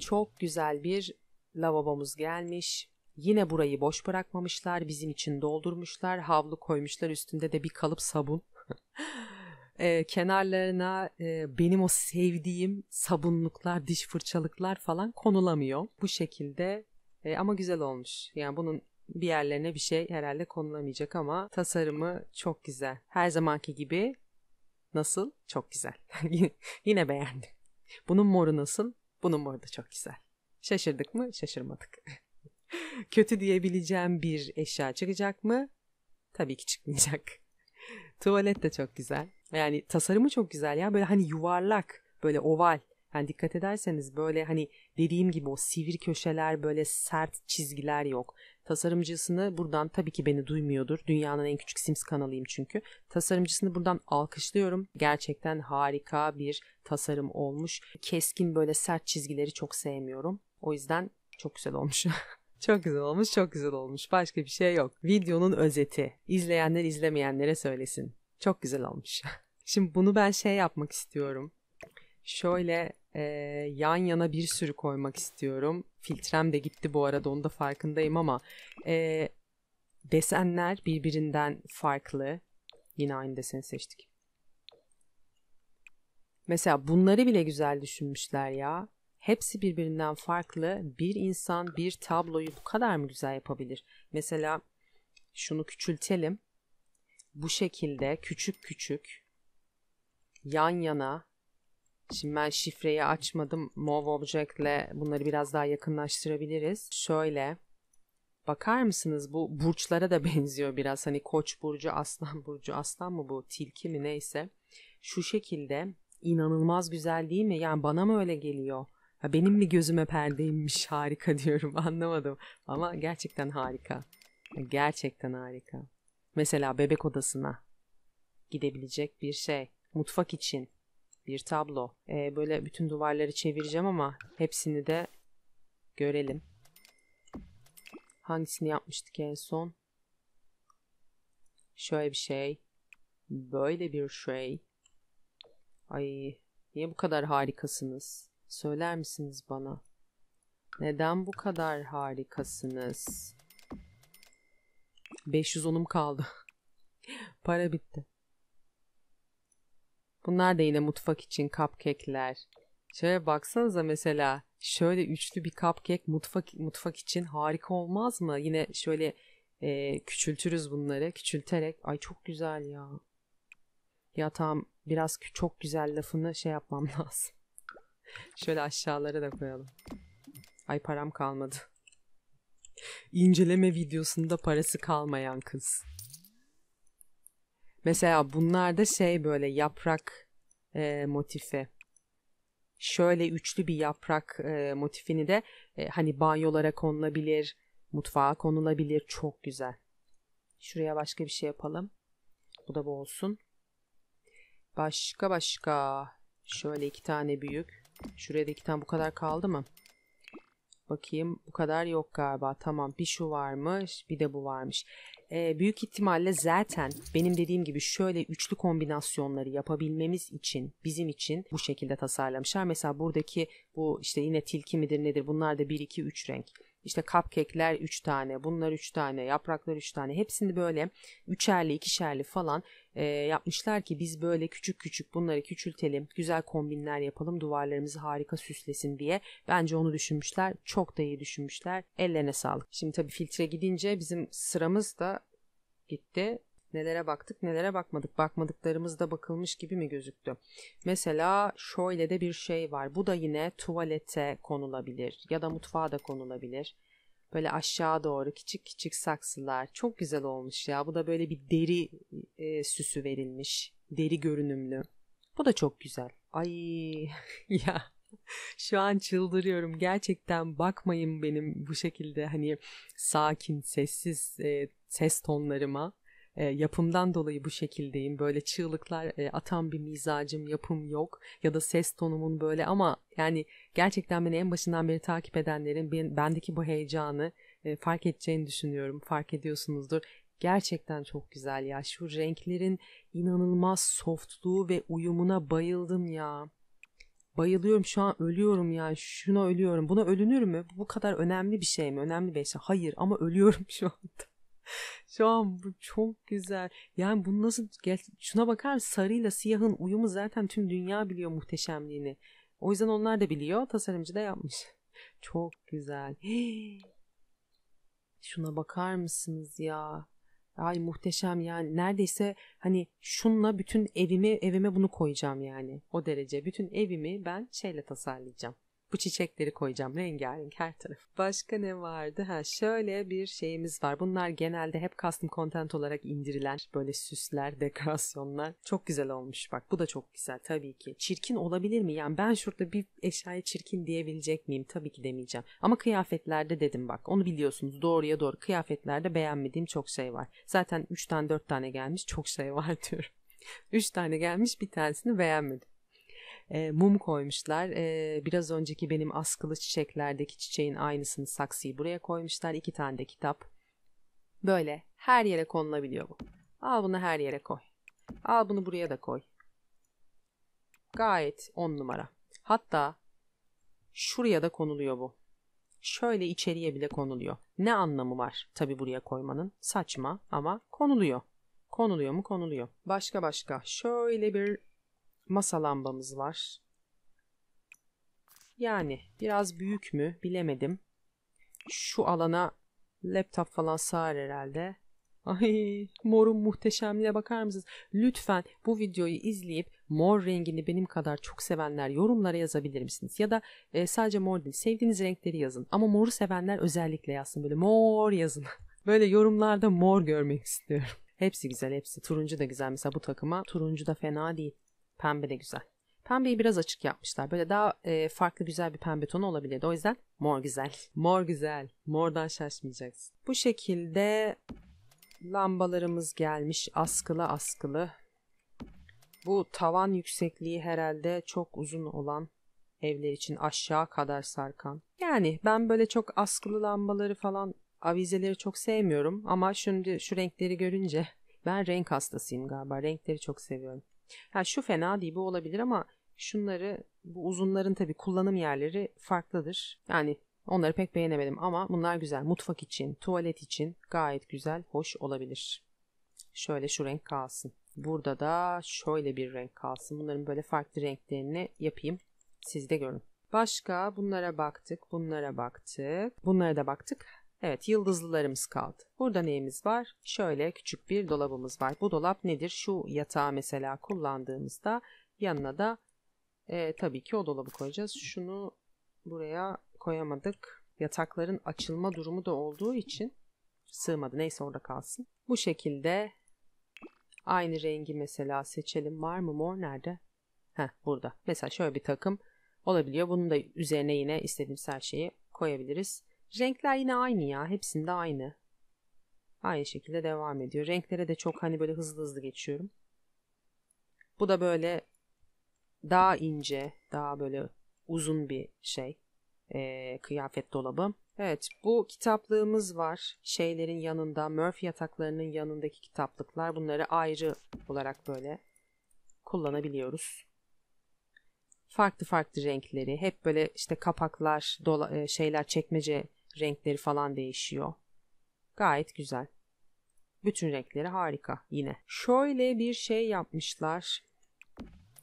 Çok güzel bir lavabomuz gelmiş. Yine burayı boş bırakmamışlar. Bizim için doldurmuşlar. Havlu koymuşlar. Üstünde de bir kalıp sabun. e, kenarlarına e, benim o sevdiğim sabunluklar, diş fırçalıklar falan konulamıyor. Bu şekilde e, ama güzel olmuş. Yani bunun bir yerlerine bir şey herhalde konulamayacak ama tasarımı çok güzel. Her zamanki gibi nasıl? Çok güzel. Yine beğendim. Bunun moru nasıl? Bunun moru da çok güzel. Şaşırdık mı? Şaşırmadık. Kötü diyebileceğim bir eşya çıkacak mı? Tabii ki çıkmayacak. Tuvalet de çok güzel. Yani tasarımı çok güzel ya. Böyle hani yuvarlak, böyle oval yani dikkat ederseniz böyle hani dediğim gibi o sivri köşeler böyle sert çizgiler yok. Tasarımcısını buradan tabii ki beni duymuyordur. Dünyanın en küçük Sims kanalıyım çünkü. Tasarımcısını buradan alkışlıyorum. Gerçekten harika bir tasarım olmuş. Keskin böyle sert çizgileri çok sevmiyorum. O yüzden çok güzel olmuş. Çok güzel olmuş, çok güzel olmuş. Başka bir şey yok. Videonun özeti. İzleyenler izlemeyenlere söylesin. Çok güzel olmuş. Şimdi bunu ben şey yapmak istiyorum. Şöyle ee, yan yana bir sürü koymak istiyorum. Filtrem de gitti bu arada onu da farkındayım ama e, desenler birbirinden farklı. Yine aynı deseni seçtik. Mesela bunları bile güzel düşünmüşler ya. Hepsi birbirinden farklı. Bir insan bir tabloyu bu kadar mı güzel yapabilir? Mesela şunu küçültelim. Bu şekilde küçük küçük yan yana Şimdi ben şifreyi açmadım. Move Object'le bunları biraz daha yakınlaştırabiliriz. Şöyle bakar mısınız bu burçlara da benziyor biraz. Hani Koç burcu, Aslan burcu, Aslan mı bu, tilki mi neyse. Şu şekilde inanılmaz güzel değil mi? Yani bana mı öyle geliyor? Ya benim mi gözüme perdeymiş harika diyorum anlamadım. Ama gerçekten harika. Gerçekten harika. Mesela bebek odasına gidebilecek bir şey. Mutfak için bir tablo. Ee, böyle bütün duvarları çevireceğim ama hepsini de görelim. Hangisini yapmıştık en son? Şöyle bir şey. Böyle bir şey. Ay niye bu kadar harikasınız? Söyler misiniz bana? Neden bu kadar harikasınız? 510'um kaldı. Para bitti. Bunlar da yine mutfak için cupcake'ler. Şöyle baksanıza mesela şöyle üçlü bir cupcake mutfak mutfak için harika olmaz mı? Yine şöyle e, küçültürüz bunları. Küçülterek ay çok güzel ya. Ya tam biraz çok güzel lafını şey yapmam lazım. şöyle aşağılara da koyalım. Ay param kalmadı. İnceleme videosunda parası kalmayan kız. Mesela bunlar da şey böyle yaprak e, motifi. Şöyle üçlü bir yaprak e, motifini de e, hani banyolara konulabilir, mutfağa konulabilir. Çok güzel. Şuraya başka bir şey yapalım. Bu da bu olsun. Başka başka. Şöyle iki tane büyük. Şuraya da iki tane bu kadar kaldı mı? Bakayım bu kadar yok galiba. Tamam bir şu varmış bir de bu varmış. Ee, büyük ihtimalle zaten benim dediğim gibi şöyle üçlü kombinasyonları yapabilmemiz için bizim için bu şekilde tasarlamışlar. Mesela buradaki bu işte yine tilki midir nedir bunlar da 1 2 3 renk. İşte cupcake'ler 3 tane, bunlar 3 tane, yapraklar 3 tane. Hepsini böyle üçerli, ikişerli falan e, yapmışlar ki biz böyle küçük küçük bunları küçültelim, güzel kombinler yapalım, duvarlarımızı harika süslesin diye. Bence onu düşünmüşler. Çok da iyi düşünmüşler. Ellerine sağlık. Şimdi tabii filtre gidince bizim sıramız da gitti. Nelere baktık, nelere bakmadık. Bakmadıklarımızda bakılmış gibi mi gözüktü? Mesela şöyle de bir şey var. Bu da yine tuvalete konulabilir ya da mutfağa da konulabilir. Böyle aşağı doğru küçük küçük saksılar. Çok güzel olmuş ya. Bu da böyle bir deri e, süsü verilmiş. Deri görünümlü. Bu da çok güzel. Ay ya şu an çıldırıyorum. Gerçekten bakmayın benim bu şekilde hani sakin, sessiz e, ses tonlarıma e, yapımdan dolayı bu şekildeyim. Böyle çığlıklar e, atan bir mizacım, yapım yok ya da ses tonumun böyle ama yani gerçekten beni en başından beri takip edenlerin ben, bendeki bu heyecanı e, fark edeceğini düşünüyorum. Fark ediyorsunuzdur. Gerçekten çok güzel ya. Şu renklerin inanılmaz softluğu ve uyumuna bayıldım ya bayılıyorum şu an ölüyorum ya, şuna ölüyorum buna ölünür mü bu kadar önemli bir şey mi önemli bir şey hayır ama ölüyorum şu anda şu an bu çok güzel. Yani bunu nasıl gel şuna bakar sarıyla siyahın uyumu zaten tüm dünya biliyor muhteşemliğini. O yüzden onlar da biliyor. Tasarımcı da yapmış. Çok güzel. Şuna bakar mısınız ya? Ay muhteşem yani neredeyse hani şunla bütün evimi evime bunu koyacağım yani o derece. Bütün evimi ben şeyle tasarlayacağım. Bu çiçekleri koyacağım rengarenk her taraf. Başka ne vardı? Ha şöyle bir şeyimiz var. Bunlar genelde hep custom content olarak indirilen böyle süsler, dekorasyonlar. Çok güzel olmuş bak. Bu da çok güzel tabii ki. Çirkin olabilir mi? Yani ben şurada bir eşyaya çirkin diyebilecek miyim? Tabii ki demeyeceğim. Ama kıyafetlerde dedim bak. Onu biliyorsunuz. Doğruya doğru. Kıyafetlerde beğenmediğim çok şey var. Zaten 3 tane 4 tane gelmiş. Çok şey var diyorum. 3 tane gelmiş bir tanesini beğenmedim e, mum koymuşlar. E, biraz önceki benim askılı çiçeklerdeki çiçeğin aynısını saksıyı buraya koymuşlar. İki tane de kitap. Böyle her yere konulabiliyor bu. Al bunu her yere koy. Al bunu buraya da koy. Gayet on numara. Hatta şuraya da konuluyor bu. Şöyle içeriye bile konuluyor. Ne anlamı var tabi buraya koymanın? Saçma ama konuluyor. Konuluyor mu konuluyor. Başka başka şöyle bir masa lambamız var. Yani biraz büyük mü bilemedim. Şu alana laptop falan sığar herhalde. Ay morun muhteşemliğe bakar mısınız? Lütfen bu videoyu izleyip mor rengini benim kadar çok sevenler yorumlara yazabilir misiniz? Ya da e, sadece mor değil sevdiğiniz renkleri yazın. Ama moru sevenler özellikle yazsın böyle mor yazın. böyle yorumlarda mor görmek istiyorum. Hepsi güzel hepsi. Turuncu da güzel. Mesela bu takıma turuncu da fena değil. Pembe de güzel. Pembeyi biraz açık yapmışlar. Böyle daha e, farklı güzel bir pembe tonu olabilirdi. O yüzden mor güzel. Mor güzel. Mordan şaşmayacaksın. Bu şekilde lambalarımız gelmiş askılı askılı. Bu tavan yüksekliği herhalde çok uzun olan evler için aşağı kadar sarkan. Yani ben böyle çok askılı lambaları falan avizeleri çok sevmiyorum ama şimdi şu renkleri görünce ben renk hastasıyım galiba. Renkleri çok seviyorum. Ha, şu fena değil bu olabilir ama şunları bu uzunların tabii kullanım yerleri farklıdır. Yani onları pek beğenemedim ama bunlar güzel. Mutfak için, tuvalet için gayet güzel, hoş olabilir. Şöyle şu renk kalsın. Burada da şöyle bir renk kalsın. Bunların böyle farklı renklerini yapayım. Siz de görün. Başka bunlara baktık, bunlara baktık. Bunlara da baktık. Evet yıldızlılarımız kaldı. Burada neyimiz var? Şöyle küçük bir dolabımız var. Bu dolap nedir? Şu yatağı mesela kullandığımızda yanına da e, tabii ki o dolabı koyacağız. Şunu buraya koyamadık. Yatakların açılma durumu da olduğu için sığmadı. Neyse orada kalsın. Bu şekilde aynı rengi mesela seçelim. Var mı mor nerede? Heh burada. Mesela şöyle bir takım olabiliyor. Bunun da üzerine yine istediğimiz her şeyi koyabiliriz. Renkler yine aynı ya. Hepsinde aynı. Aynı şekilde devam ediyor. Renklere de çok hani böyle hızlı hızlı geçiyorum. Bu da böyle daha ince, daha böyle uzun bir şey. E, kıyafet dolabı. Evet bu kitaplığımız var. Şeylerin yanında, Murphy yataklarının yanındaki kitaplıklar. Bunları ayrı olarak böyle kullanabiliyoruz. Farklı farklı renkleri. Hep böyle işte kapaklar, dola, e, şeyler, çekmece Renkleri falan değişiyor. Gayet güzel. Bütün renkleri harika yine. Şöyle bir şey yapmışlar.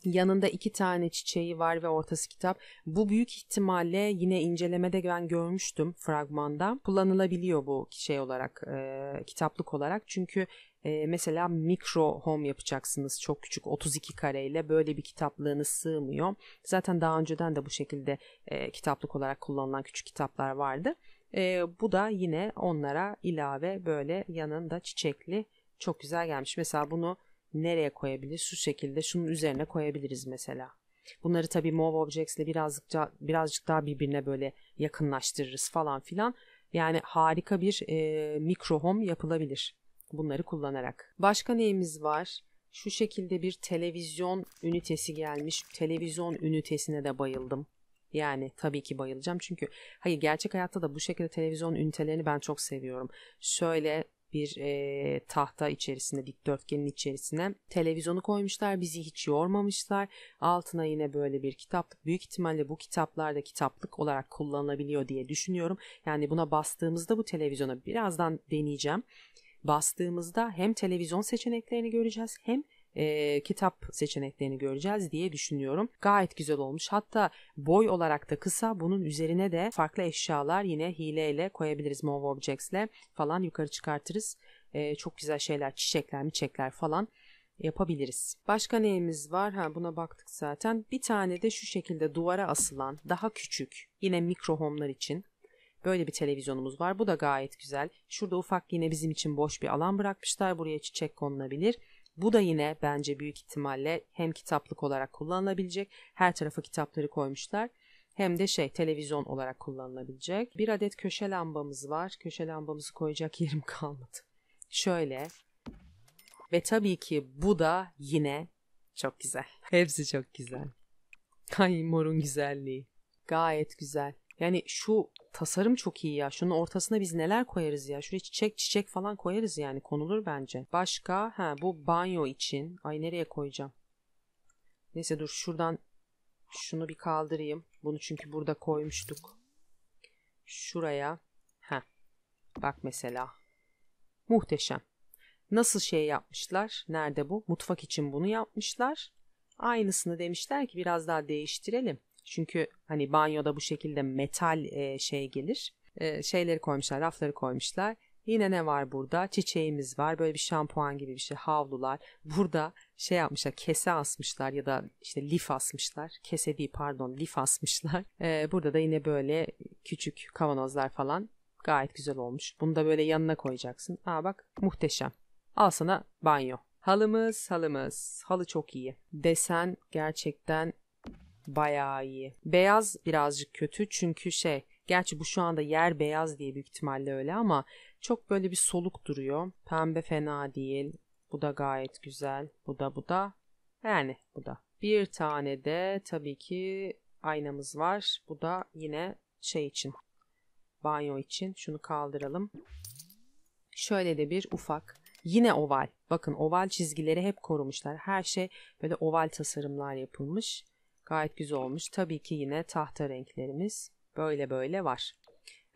Yanında iki tane çiçeği var ve ortası kitap. Bu büyük ihtimalle yine incelemede ben görmüştüm fragmanda. Kullanılabiliyor bu şey olarak, e, kitaplık olarak. Çünkü e, mesela mikro home yapacaksınız çok küçük 32 kareyle böyle bir kitaplığını sığmıyor. Zaten daha önceden de bu şekilde e, kitaplık olarak kullanılan küçük kitaplar vardı. E, bu da yine onlara ilave böyle yanında çiçekli çok güzel gelmiş. Mesela bunu nereye koyabilir? Şu şekilde şunun üzerine koyabiliriz mesela. Bunları tabii Move Objects ile birazcık, daha, birazcık daha birbirine böyle yakınlaştırırız falan filan. Yani harika bir e, mikro home yapılabilir bunları kullanarak. Başka neyimiz var? Şu şekilde bir televizyon ünitesi gelmiş. Televizyon ünitesine de bayıldım. Yani tabii ki bayılacağım çünkü hayır gerçek hayatta da bu şekilde televizyon ünitelerini ben çok seviyorum. Şöyle bir e, tahta içerisinde dikdörtgenin içerisine televizyonu koymuşlar bizi hiç yormamışlar altına yine böyle bir kitaplık büyük ihtimalle bu kitaplar da kitaplık olarak kullanılabiliyor diye düşünüyorum yani buna bastığımızda bu televizyona birazdan deneyeceğim bastığımızda hem televizyon seçeneklerini göreceğiz hem e, kitap seçeneklerini göreceğiz diye düşünüyorum. Gayet güzel olmuş. Hatta boy olarak da kısa. Bunun üzerine de farklı eşyalar yine hileyle koyabiliriz. Move Objects'le falan yukarı çıkartırız. E, çok güzel şeyler, çiçekler, miçekler falan yapabiliriz. Başka neyimiz var? Ha buna baktık zaten. Bir tane de şu şekilde duvara asılan daha küçük yine mikro homlar için Böyle bir televizyonumuz var. Bu da gayet güzel. Şurada ufak yine bizim için boş bir alan bırakmışlar. Buraya çiçek konulabilir. Bu da yine bence büyük ihtimalle hem kitaplık olarak kullanılabilecek, her tarafa kitapları koymuşlar hem de şey televizyon olarak kullanılabilecek. Bir adet köşe lambamız var. Köşe lambamızı koyacak yerim kalmadı. Şöyle ve tabii ki bu da yine çok güzel. Hepsi çok güzel. Ay morun güzelliği. Gayet güzel. Yani şu tasarım çok iyi ya. Şunun ortasına biz neler koyarız ya. Şuraya çiçek çiçek falan koyarız yani. Konulur bence. Başka ha bu banyo için. Ay nereye koyacağım? Neyse dur şuradan şunu bir kaldırayım. Bunu çünkü burada koymuştuk. Şuraya. Ha. Bak mesela. Muhteşem. Nasıl şey yapmışlar? Nerede bu? Mutfak için bunu yapmışlar. Aynısını demişler ki biraz daha değiştirelim. Çünkü hani banyoda bu şekilde metal e, şey gelir. E, şeyleri koymuşlar, rafları koymuşlar. Yine ne var burada? Çiçeğimiz var. Böyle bir şampuan gibi bir şey. Havlular. Burada şey yapmışlar. Kese asmışlar ya da işte lif asmışlar. Kese değil pardon lif asmışlar. Ee, burada da yine böyle küçük kavanozlar falan. Gayet güzel olmuş. Bunu da böyle yanına koyacaksın. Aa bak muhteşem. Al sana banyo. Halımız halımız. Halı çok iyi. Desen gerçekten bayağı iyi. Beyaz birazcık kötü çünkü şey gerçi bu şu anda yer beyaz diye büyük ihtimalle öyle ama çok böyle bir soluk duruyor. Pembe fena değil. Bu da gayet güzel. Bu da bu da. Yani bu da. Bir tane de tabii ki aynamız var. Bu da yine şey için. Banyo için. Şunu kaldıralım. Şöyle de bir ufak. Yine oval. Bakın oval çizgileri hep korumuşlar. Her şey böyle oval tasarımlar yapılmış. Gayet güzel olmuş. Tabii ki yine tahta renklerimiz böyle böyle var.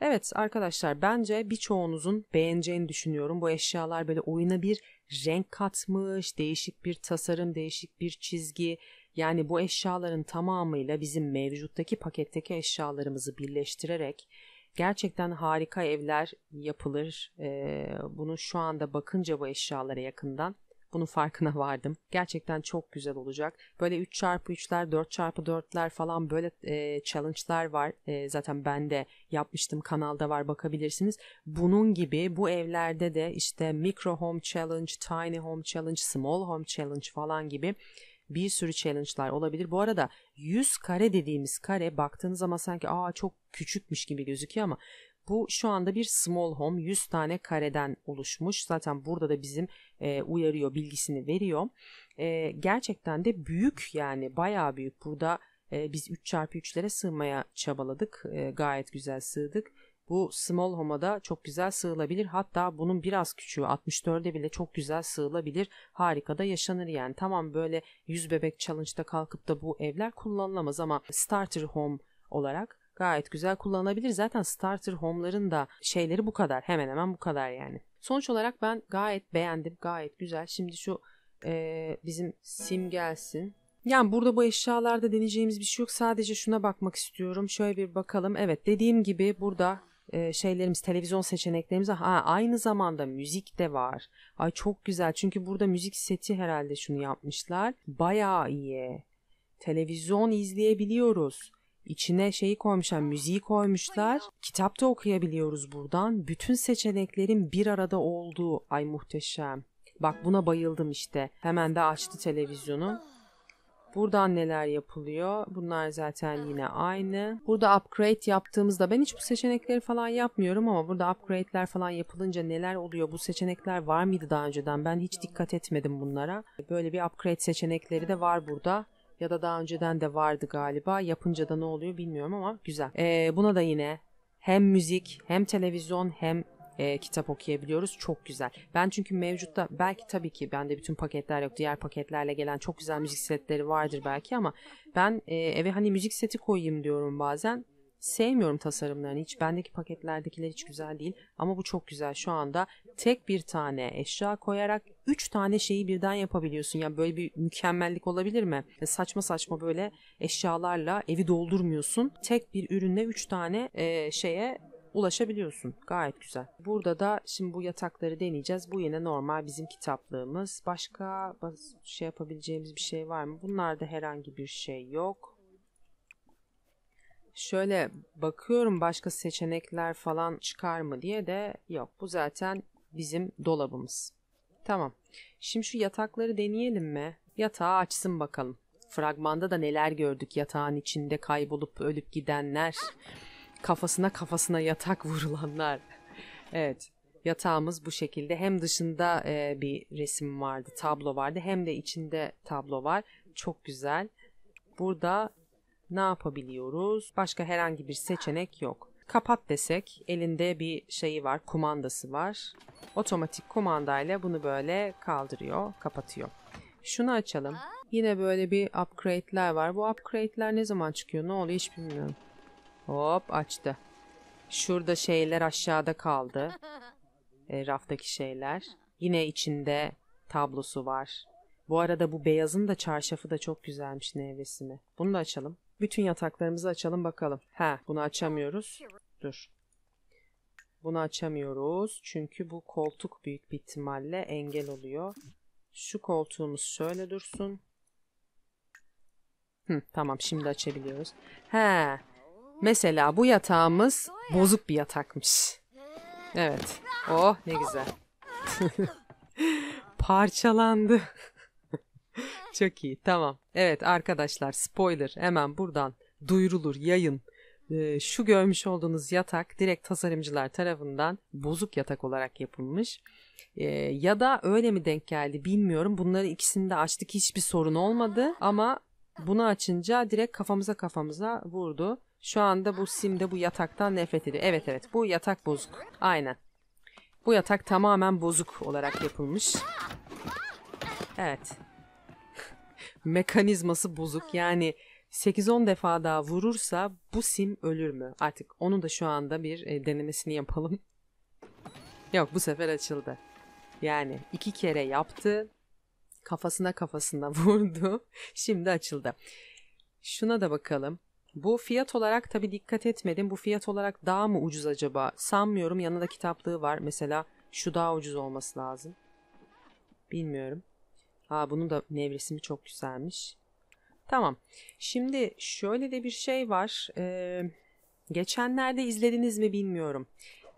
Evet arkadaşlar bence birçoğunuzun beğeneceğini düşünüyorum. Bu eşyalar böyle oyuna bir renk katmış, değişik bir tasarım, değişik bir çizgi. Yani bu eşyaların tamamıyla bizim mevcuttaki paketteki eşyalarımızı birleştirerek gerçekten harika evler yapılır. Ee, bunu şu anda bakınca bu eşyalara yakından bunun farkına vardım. Gerçekten çok güzel olacak. Böyle 3x3'ler, 4x4'ler falan böyle e, challenge'lar var. E, zaten ben de yapmıştım. Kanalda var bakabilirsiniz. Bunun gibi bu evlerde de işte micro home challenge, tiny home challenge, small home challenge falan gibi bir sürü challenge'lar olabilir. Bu arada 100 kare dediğimiz kare baktığınız zaman sanki aa çok küçükmüş gibi gözüküyor ama bu şu anda bir small home 100 tane kareden oluşmuş. Zaten burada da bizim e, uyarıyor bilgisini veriyor. E, gerçekten de büyük yani bayağı büyük. Burada e, biz 3 çarpı 3'lere sığmaya çabaladık. E, gayet güzel sığdık. Bu small home'a da çok güzel sığılabilir. Hatta bunun biraz küçüğü 64'e bile çok güzel sığılabilir. Harika da yaşanır yani. Tamam böyle 100 bebek challenge'da kalkıp da bu evler kullanılamaz ama starter home olarak gayet güzel kullanılabilir. Zaten starter home'ların da şeyleri bu kadar. Hemen hemen bu kadar yani. Sonuç olarak ben gayet beğendim. Gayet güzel. Şimdi şu e, bizim sim gelsin. Yani burada bu eşyalarda deneyeceğimiz bir şey yok. Sadece şuna bakmak istiyorum. Şöyle bir bakalım. Evet dediğim gibi burada e, şeylerimiz, televizyon seçeneklerimiz ha, aynı zamanda müzik de var. Ay çok güzel. Çünkü burada müzik seti herhalde şunu yapmışlar. Bayağı iyi. Televizyon izleyebiliyoruz. İçine şeyi koymuşlar, müziği koymuşlar. Kitap da okuyabiliyoruz buradan. Bütün seçeneklerin bir arada olduğu. Ay muhteşem. Bak buna bayıldım işte. Hemen de açtı televizyonu. Buradan neler yapılıyor? Bunlar zaten yine aynı. Burada upgrade yaptığımızda ben hiç bu seçenekleri falan yapmıyorum ama burada upgrade'ler falan yapılınca neler oluyor? Bu seçenekler var mıydı daha önceden? Ben hiç dikkat etmedim bunlara. Böyle bir upgrade seçenekleri de var burada ya da daha önceden de vardı galiba. Yapınca da ne oluyor bilmiyorum ama güzel. Ee, buna da yine hem müzik hem televizyon hem e, kitap okuyabiliyoruz. Çok güzel. Ben çünkü mevcutta belki tabii ki bende bütün paketler yok. Diğer paketlerle gelen çok güzel müzik setleri vardır belki ama ben e, eve hani müzik seti koyayım diyorum bazen. Sevmiyorum tasarımlarını hiç. Bendeki paketlerdekiler hiç güzel değil. Ama bu çok güzel. Şu anda tek bir tane eşya koyarak üç tane şeyi birden yapabiliyorsun. Ya yani böyle bir mükemmellik olabilir mi? Ya saçma saçma böyle eşyalarla evi doldurmuyorsun. Tek bir ürünle üç tane e, şeye ulaşabiliyorsun. Gayet güzel. Burada da şimdi bu yatakları deneyeceğiz. Bu yine normal bizim kitaplığımız. Başka şey yapabileceğimiz bir şey var mı? Bunlarda herhangi bir şey yok. Şöyle bakıyorum başka seçenekler falan çıkar mı diye de yok. Bu zaten bizim dolabımız. Tamam. Şimdi şu yatakları deneyelim mi? Yatağı açsın bakalım. Fragmanda da neler gördük yatağın içinde kaybolup ölüp gidenler. Kafasına kafasına yatak vurulanlar. evet yatağımız bu şekilde. Hem dışında e, bir resim vardı, tablo vardı. Hem de içinde tablo var. Çok güzel. Burada ne yapabiliyoruz? Başka herhangi bir seçenek yok. Kapat desek elinde bir şeyi var, kumandası var. Otomatik kumandayla bunu böyle kaldırıyor, kapatıyor. Şunu açalım. Yine böyle bir upgrade'ler var. Bu upgrade'ler ne zaman çıkıyor? Ne oluyor hiç bilmiyorum. Hop açtı. Şurada şeyler aşağıda kaldı. E, raftaki şeyler. Yine içinde tablosu var. Bu arada bu beyazın da çarşafı da çok güzelmiş nevresimi. Bunu da açalım. Bütün yataklarımızı açalım bakalım. Ha bunu açamıyoruz. Dur. Bunu açamıyoruz. Çünkü bu koltuk büyük bir ihtimalle engel oluyor. Şu koltuğumuz şöyle dursun. Hı, tamam şimdi açabiliyoruz. He. Mesela bu yatağımız bozuk bir yatakmış. Evet. Oh ne güzel. Parçalandı. Çok iyi tamam. Evet arkadaşlar spoiler hemen buradan duyurulur yayın. Ee, şu görmüş olduğunuz yatak direkt tasarımcılar tarafından bozuk yatak olarak yapılmış. Ee, ya da öyle mi denk geldi bilmiyorum. Bunları ikisini de açtık hiçbir sorun olmadı ama bunu açınca direkt kafamıza kafamıza vurdu. Şu anda bu simde bu yataktan nefret ediyor. Evet evet bu yatak bozuk. Aynen. Bu yatak tamamen bozuk olarak yapılmış. Evet mekanizması bozuk. Yani 8-10 defa daha vurursa bu sim ölür mü? Artık onu da şu anda bir e, denemesini yapalım. Yok bu sefer açıldı. Yani iki kere yaptı. Kafasına kafasına vurdu. Şimdi açıldı. Şuna da bakalım. Bu fiyat olarak tabi dikkat etmedim. Bu fiyat olarak daha mı ucuz acaba? Sanmıyorum. Yanında kitaplığı var. Mesela şu daha ucuz olması lazım. Bilmiyorum. Ha bunun da nevresimi çok güzelmiş. Tamam. Şimdi şöyle de bir şey var. Ee, geçenlerde izlediniz mi bilmiyorum.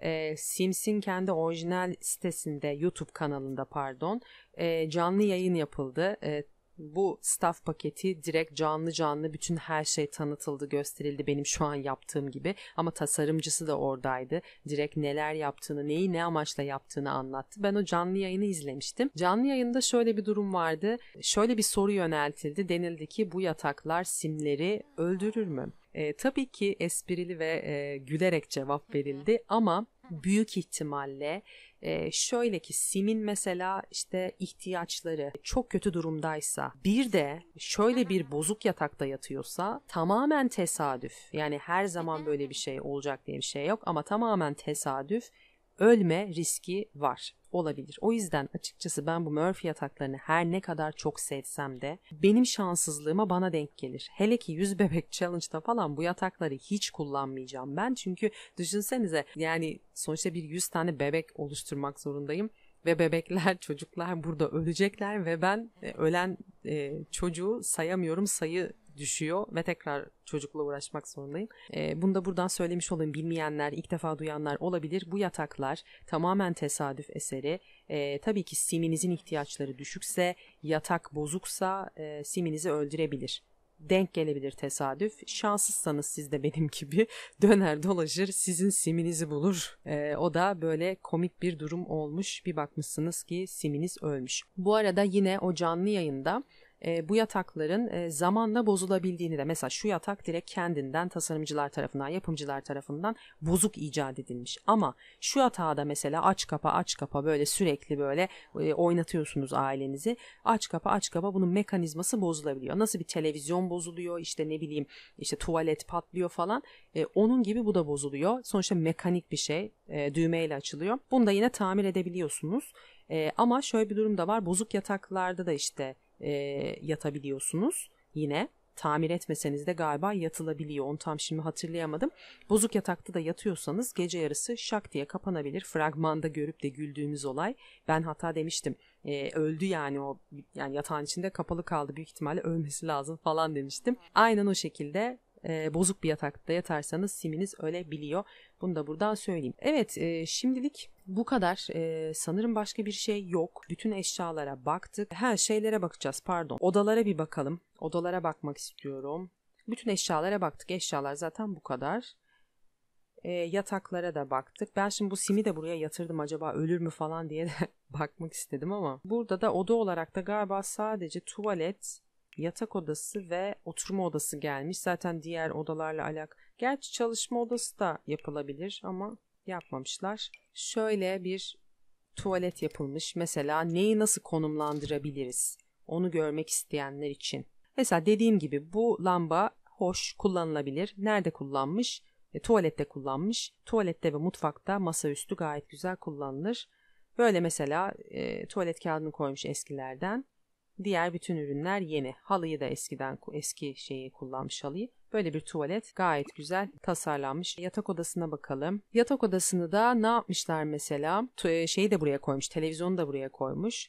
Ee, Sims'in kendi orijinal sitesinde YouTube kanalında pardon e, canlı yayın yapıldı. E, bu staff paketi direkt canlı canlı bütün her şey tanıtıldı, gösterildi benim şu an yaptığım gibi. Ama tasarımcısı da oradaydı. Direkt neler yaptığını, neyi ne amaçla yaptığını anlattı. Ben o canlı yayını izlemiştim. Canlı yayında şöyle bir durum vardı. Şöyle bir soru yöneltildi. Denildi ki bu yataklar simleri öldürür mü? E, tabii ki esprili ve e, gülerek cevap verildi ama büyük ihtimalle e, şöyle ki Sim'in mesela işte ihtiyaçları çok kötü durumdaysa bir de şöyle bir bozuk yatakta yatıyorsa tamamen tesadüf yani her zaman böyle bir şey olacak diye bir şey yok ama tamamen tesadüf ölme riski var olabilir. O yüzden açıkçası ben bu Murphy yataklarını her ne kadar çok sevsem de benim şanssızlığıma bana denk gelir. Hele ki yüz bebek challenge'da falan bu yatakları hiç kullanmayacağım ben. Çünkü düşünsenize yani sonuçta bir yüz tane bebek oluşturmak zorundayım ve bebekler, çocuklar burada ölecekler ve ben e, ölen e, çocuğu sayamıyorum, sayı düşüyor ve tekrar çocukla uğraşmak zorundayım. E, bunu da buradan söylemiş olayım. Bilmeyenler, ilk defa duyanlar olabilir. Bu yataklar tamamen tesadüf eseri. E, tabii ki siminizin ihtiyaçları düşükse, yatak bozuksa e, siminizi öldürebilir denk gelebilir tesadüf. Şanssızsanız siz de benim gibi döner dolaşır sizin siminizi bulur. E, o da böyle komik bir durum olmuş. Bir bakmışsınız ki siminiz ölmüş. Bu arada yine o canlı yayında bu yatakların zamanla bozulabildiğini de mesela şu yatak direkt kendinden tasarımcılar tarafından yapımcılar tarafından bozuk icat edilmiş ama şu yatağı da mesela aç kapa aç kapa böyle sürekli böyle oynatıyorsunuz ailenizi aç kapa aç kapa bunun mekanizması bozulabiliyor nasıl bir televizyon bozuluyor işte ne bileyim işte tuvalet patlıyor falan onun gibi bu da bozuluyor sonuçta mekanik bir şey düğmeyle açılıyor bunu da yine tamir edebiliyorsunuz. E, ama şöyle bir durum da var. Bozuk yataklarda da işte e, yatabiliyorsunuz yine. Tamir etmeseniz de galiba yatılabiliyor. Onu tam şimdi hatırlayamadım. Bozuk yatakta da yatıyorsanız gece yarısı şak diye kapanabilir. Fragmanda görüp de güldüğümüz olay. Ben hata demiştim e, öldü yani o yani yatağın içinde kapalı kaldı büyük ihtimalle ölmesi lazım falan demiştim. Aynen o şekilde e, bozuk bir yatakta yatarsanız siminiz ölebiliyor. Bunu da buradan söyleyeyim. Evet e, şimdilik bu kadar. E, sanırım başka bir şey yok. Bütün eşyalara baktık. Her şeylere bakacağız pardon. Odalara bir bakalım. Odalara bakmak istiyorum. Bütün eşyalara baktık. Eşyalar zaten bu kadar. E, yataklara da baktık. Ben şimdi bu simi de buraya yatırdım acaba ölür mü falan diye de bakmak istedim ama. Burada da oda olarak da galiba sadece tuvalet, yatak odası ve oturma odası gelmiş. Zaten diğer odalarla alak. Gerçi çalışma odası da yapılabilir ama yapmamışlar. Şöyle bir tuvalet yapılmış. Mesela neyi nasıl konumlandırabiliriz? Onu görmek isteyenler için. Mesela dediğim gibi bu lamba hoş kullanılabilir. Nerede kullanmış? E, tuvalette kullanmış. Tuvalette ve mutfakta masaüstü gayet güzel kullanılır. Böyle mesela e, tuvalet kağıdını koymuş eskilerden. Diğer bütün ürünler yeni. Halıyı da eskiden eski şeyi kullanmış halıyı. Böyle bir tuvalet gayet güzel tasarlanmış. Yatak odasına bakalım. Yatak odasını da ne yapmışlar mesela? E, şeyi de buraya koymuş. Televizyonu da buraya koymuş.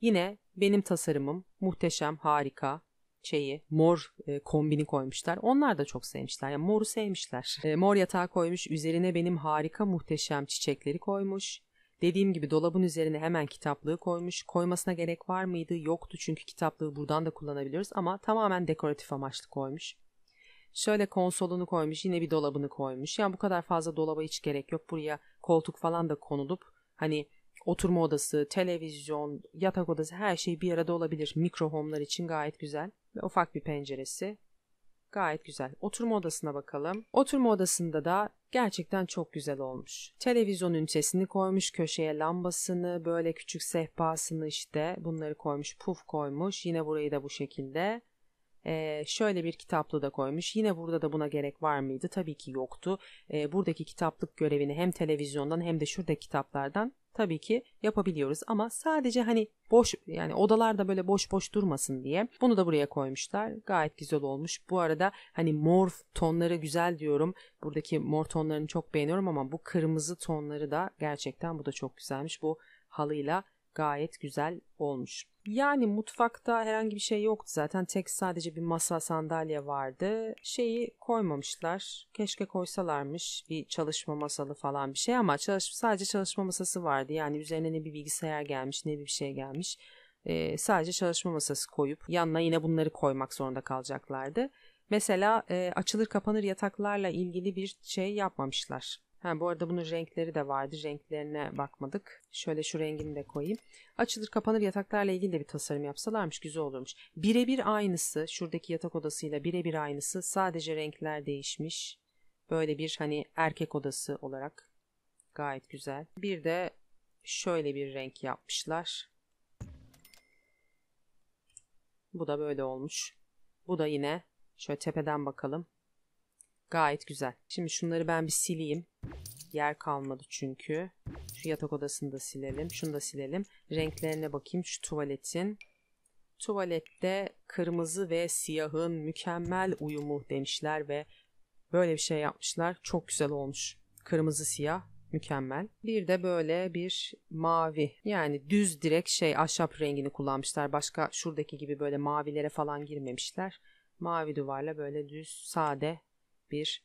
Yine benim tasarımım muhteşem, harika şeyi mor e, kombini koymuşlar. Onlar da çok sevmişler. Yani moru sevmişler. E, mor yatağı koymuş. Üzerine benim harika muhteşem çiçekleri koymuş. Dediğim gibi dolabın üzerine hemen kitaplığı koymuş. Koymasına gerek var mıydı? Yoktu çünkü kitaplığı buradan da kullanabiliyoruz ama tamamen dekoratif amaçlı koymuş. Şöyle konsolunu koymuş, yine bir dolabını koymuş. Yani bu kadar fazla dolaba hiç gerek yok. Buraya koltuk falan da konulup hani oturma odası, televizyon, yatak odası her şey bir arada olabilir. Mikro homlar için gayet güzel. Ve ufak bir penceresi. Gayet güzel. Oturma odasına bakalım. Oturma odasında da gerçekten çok güzel olmuş. Televizyon ünitesini koymuş, köşeye lambasını, böyle küçük sehpasını işte bunları koymuş, puf koymuş. Yine burayı da bu şekilde. Ee, şöyle bir kitaplığı da koymuş. Yine burada da buna gerek var mıydı? Tabii ki yoktu. Ee, buradaki kitaplık görevini hem televizyondan hem de şurada kitaplardan tabii ki yapabiliyoruz ama sadece hani boş yani odalarda böyle boş boş durmasın diye bunu da buraya koymuşlar. Gayet güzel olmuş. Bu arada hani mor tonları güzel diyorum. Buradaki mor tonlarını çok beğeniyorum ama bu kırmızı tonları da gerçekten bu da çok güzelmiş. Bu halıyla gayet güzel olmuş. Yani mutfakta herhangi bir şey yoktu zaten. Tek sadece bir masa sandalye vardı. Şeyi koymamışlar. Keşke koysalarmış bir çalışma masalı falan bir şey ama çalış sadece çalışma masası vardı. Yani üzerine ne bir bilgisayar gelmiş ne bir şey gelmiş. Ee, sadece çalışma masası koyup yanına yine bunları koymak zorunda kalacaklardı. Mesela e, açılır kapanır yataklarla ilgili bir şey yapmamışlar Ha, bu arada bunun renkleri de vardı. Renklerine bakmadık. Şöyle şu rengini de koyayım. Açılır kapanır yataklarla ilgili de bir tasarım yapsalarmış güzel olurmuş. Birebir aynısı şuradaki yatak odasıyla birebir aynısı. Sadece renkler değişmiş. Böyle bir hani erkek odası olarak gayet güzel. Bir de şöyle bir renk yapmışlar. Bu da böyle olmuş. Bu da yine şöyle tepeden bakalım. Gayet güzel. Şimdi şunları ben bir sileyim. Yer kalmadı çünkü. Şu yatak odasını da silelim. Şunu da silelim. Renklerine bakayım şu tuvaletin. Tuvalette kırmızı ve siyahın mükemmel uyumu demişler ve böyle bir şey yapmışlar. Çok güzel olmuş. Kırmızı siyah mükemmel. Bir de böyle bir mavi yani düz direkt şey ahşap rengini kullanmışlar. Başka şuradaki gibi böyle mavilere falan girmemişler. Mavi duvarla böyle düz sade bir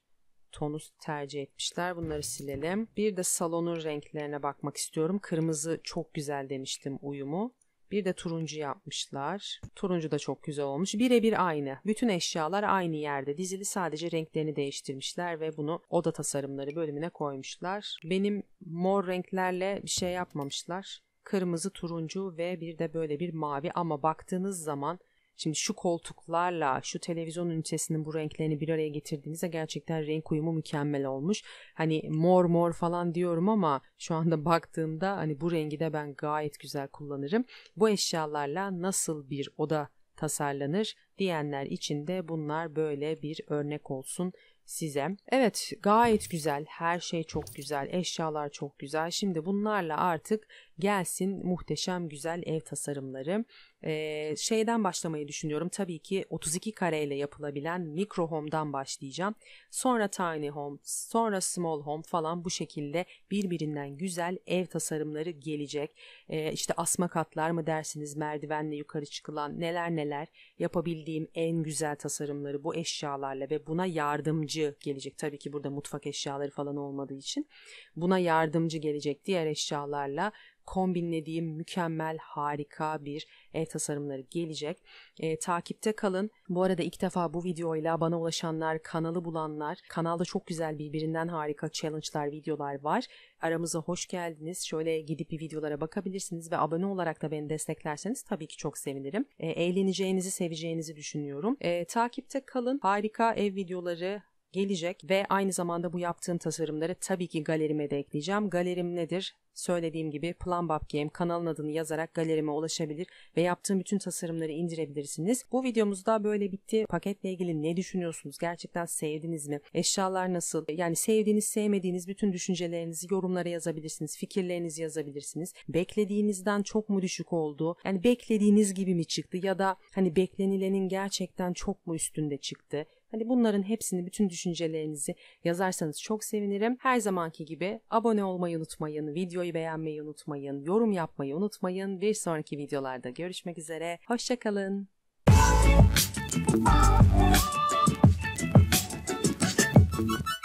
tonu tercih etmişler. Bunları silelim. Bir de salonun renklerine bakmak istiyorum. Kırmızı çok güzel demiştim uyumu. Bir de turuncu yapmışlar. Turuncu da çok güzel olmuş. Birebir aynı. Bütün eşyalar aynı yerde dizili. Sadece renklerini değiştirmişler ve bunu oda tasarımları bölümüne koymuşlar. Benim mor renklerle bir şey yapmamışlar. Kırmızı, turuncu ve bir de böyle bir mavi ama baktığınız zaman Şimdi şu koltuklarla şu televizyon ünitesinin bu renklerini bir araya getirdiğinizde gerçekten renk uyumu mükemmel olmuş. Hani mor mor falan diyorum ama şu anda baktığımda hani bu rengi de ben gayet güzel kullanırım. Bu eşyalarla nasıl bir oda tasarlanır diyenler için de bunlar böyle bir örnek olsun size. Evet gayet güzel her şey çok güzel eşyalar çok güzel şimdi bunlarla artık gelsin muhteşem güzel ev tasarımları ee, şeyden başlamayı düşünüyorum. Tabii ki 32 kareyle yapılabilen mikro home'dan başlayacağım. Sonra tiny home, sonra small home falan bu şekilde birbirinden güzel ev tasarımları gelecek. Ee, işte asma katlar mı dersiniz, merdivenle yukarı çıkılan neler neler yapabildiğim en güzel tasarımları bu eşyalarla ve buna yardımcı gelecek. Tabii ki burada mutfak eşyaları falan olmadığı için buna yardımcı gelecek diğer eşyalarla kombinlediğim mükemmel harika bir ev tasarımları gelecek. E, takipte kalın. Bu arada ilk defa bu videoyla bana ulaşanlar, kanalı bulanlar, kanalda çok güzel birbirinden harika challenge'lar, videolar var. Aramıza hoş geldiniz. Şöyle gidip bir videolara bakabilirsiniz ve abone olarak da beni desteklerseniz tabii ki çok sevinirim. E, eğleneceğinizi, seveceğinizi düşünüyorum. E, takipte kalın. Harika ev videoları, gelecek ve aynı zamanda bu yaptığım tasarımları tabii ki galerime de ekleyeceğim. Galerim nedir? Söylediğim gibi Plumbab Game kanalın adını yazarak galerime ulaşabilir ve yaptığım bütün tasarımları indirebilirsiniz. Bu videomuz da böyle bitti. Paketle ilgili ne düşünüyorsunuz? Gerçekten sevdiniz mi? Eşyalar nasıl? Yani sevdiğiniz, sevmediğiniz bütün düşüncelerinizi yorumlara yazabilirsiniz. Fikirlerinizi yazabilirsiniz. Beklediğinizden çok mu düşük oldu? Yani beklediğiniz gibi mi çıktı? Ya da hani beklenilenin gerçekten çok mu üstünde çıktı? Hani bunların hepsini, bütün düşüncelerinizi yazarsanız çok sevinirim. Her zamanki gibi abone olmayı unutmayın, videoyu beğenmeyi unutmayın, yorum yapmayı unutmayın. Bir sonraki videolarda görüşmek üzere. Hoşçakalın. Thank you.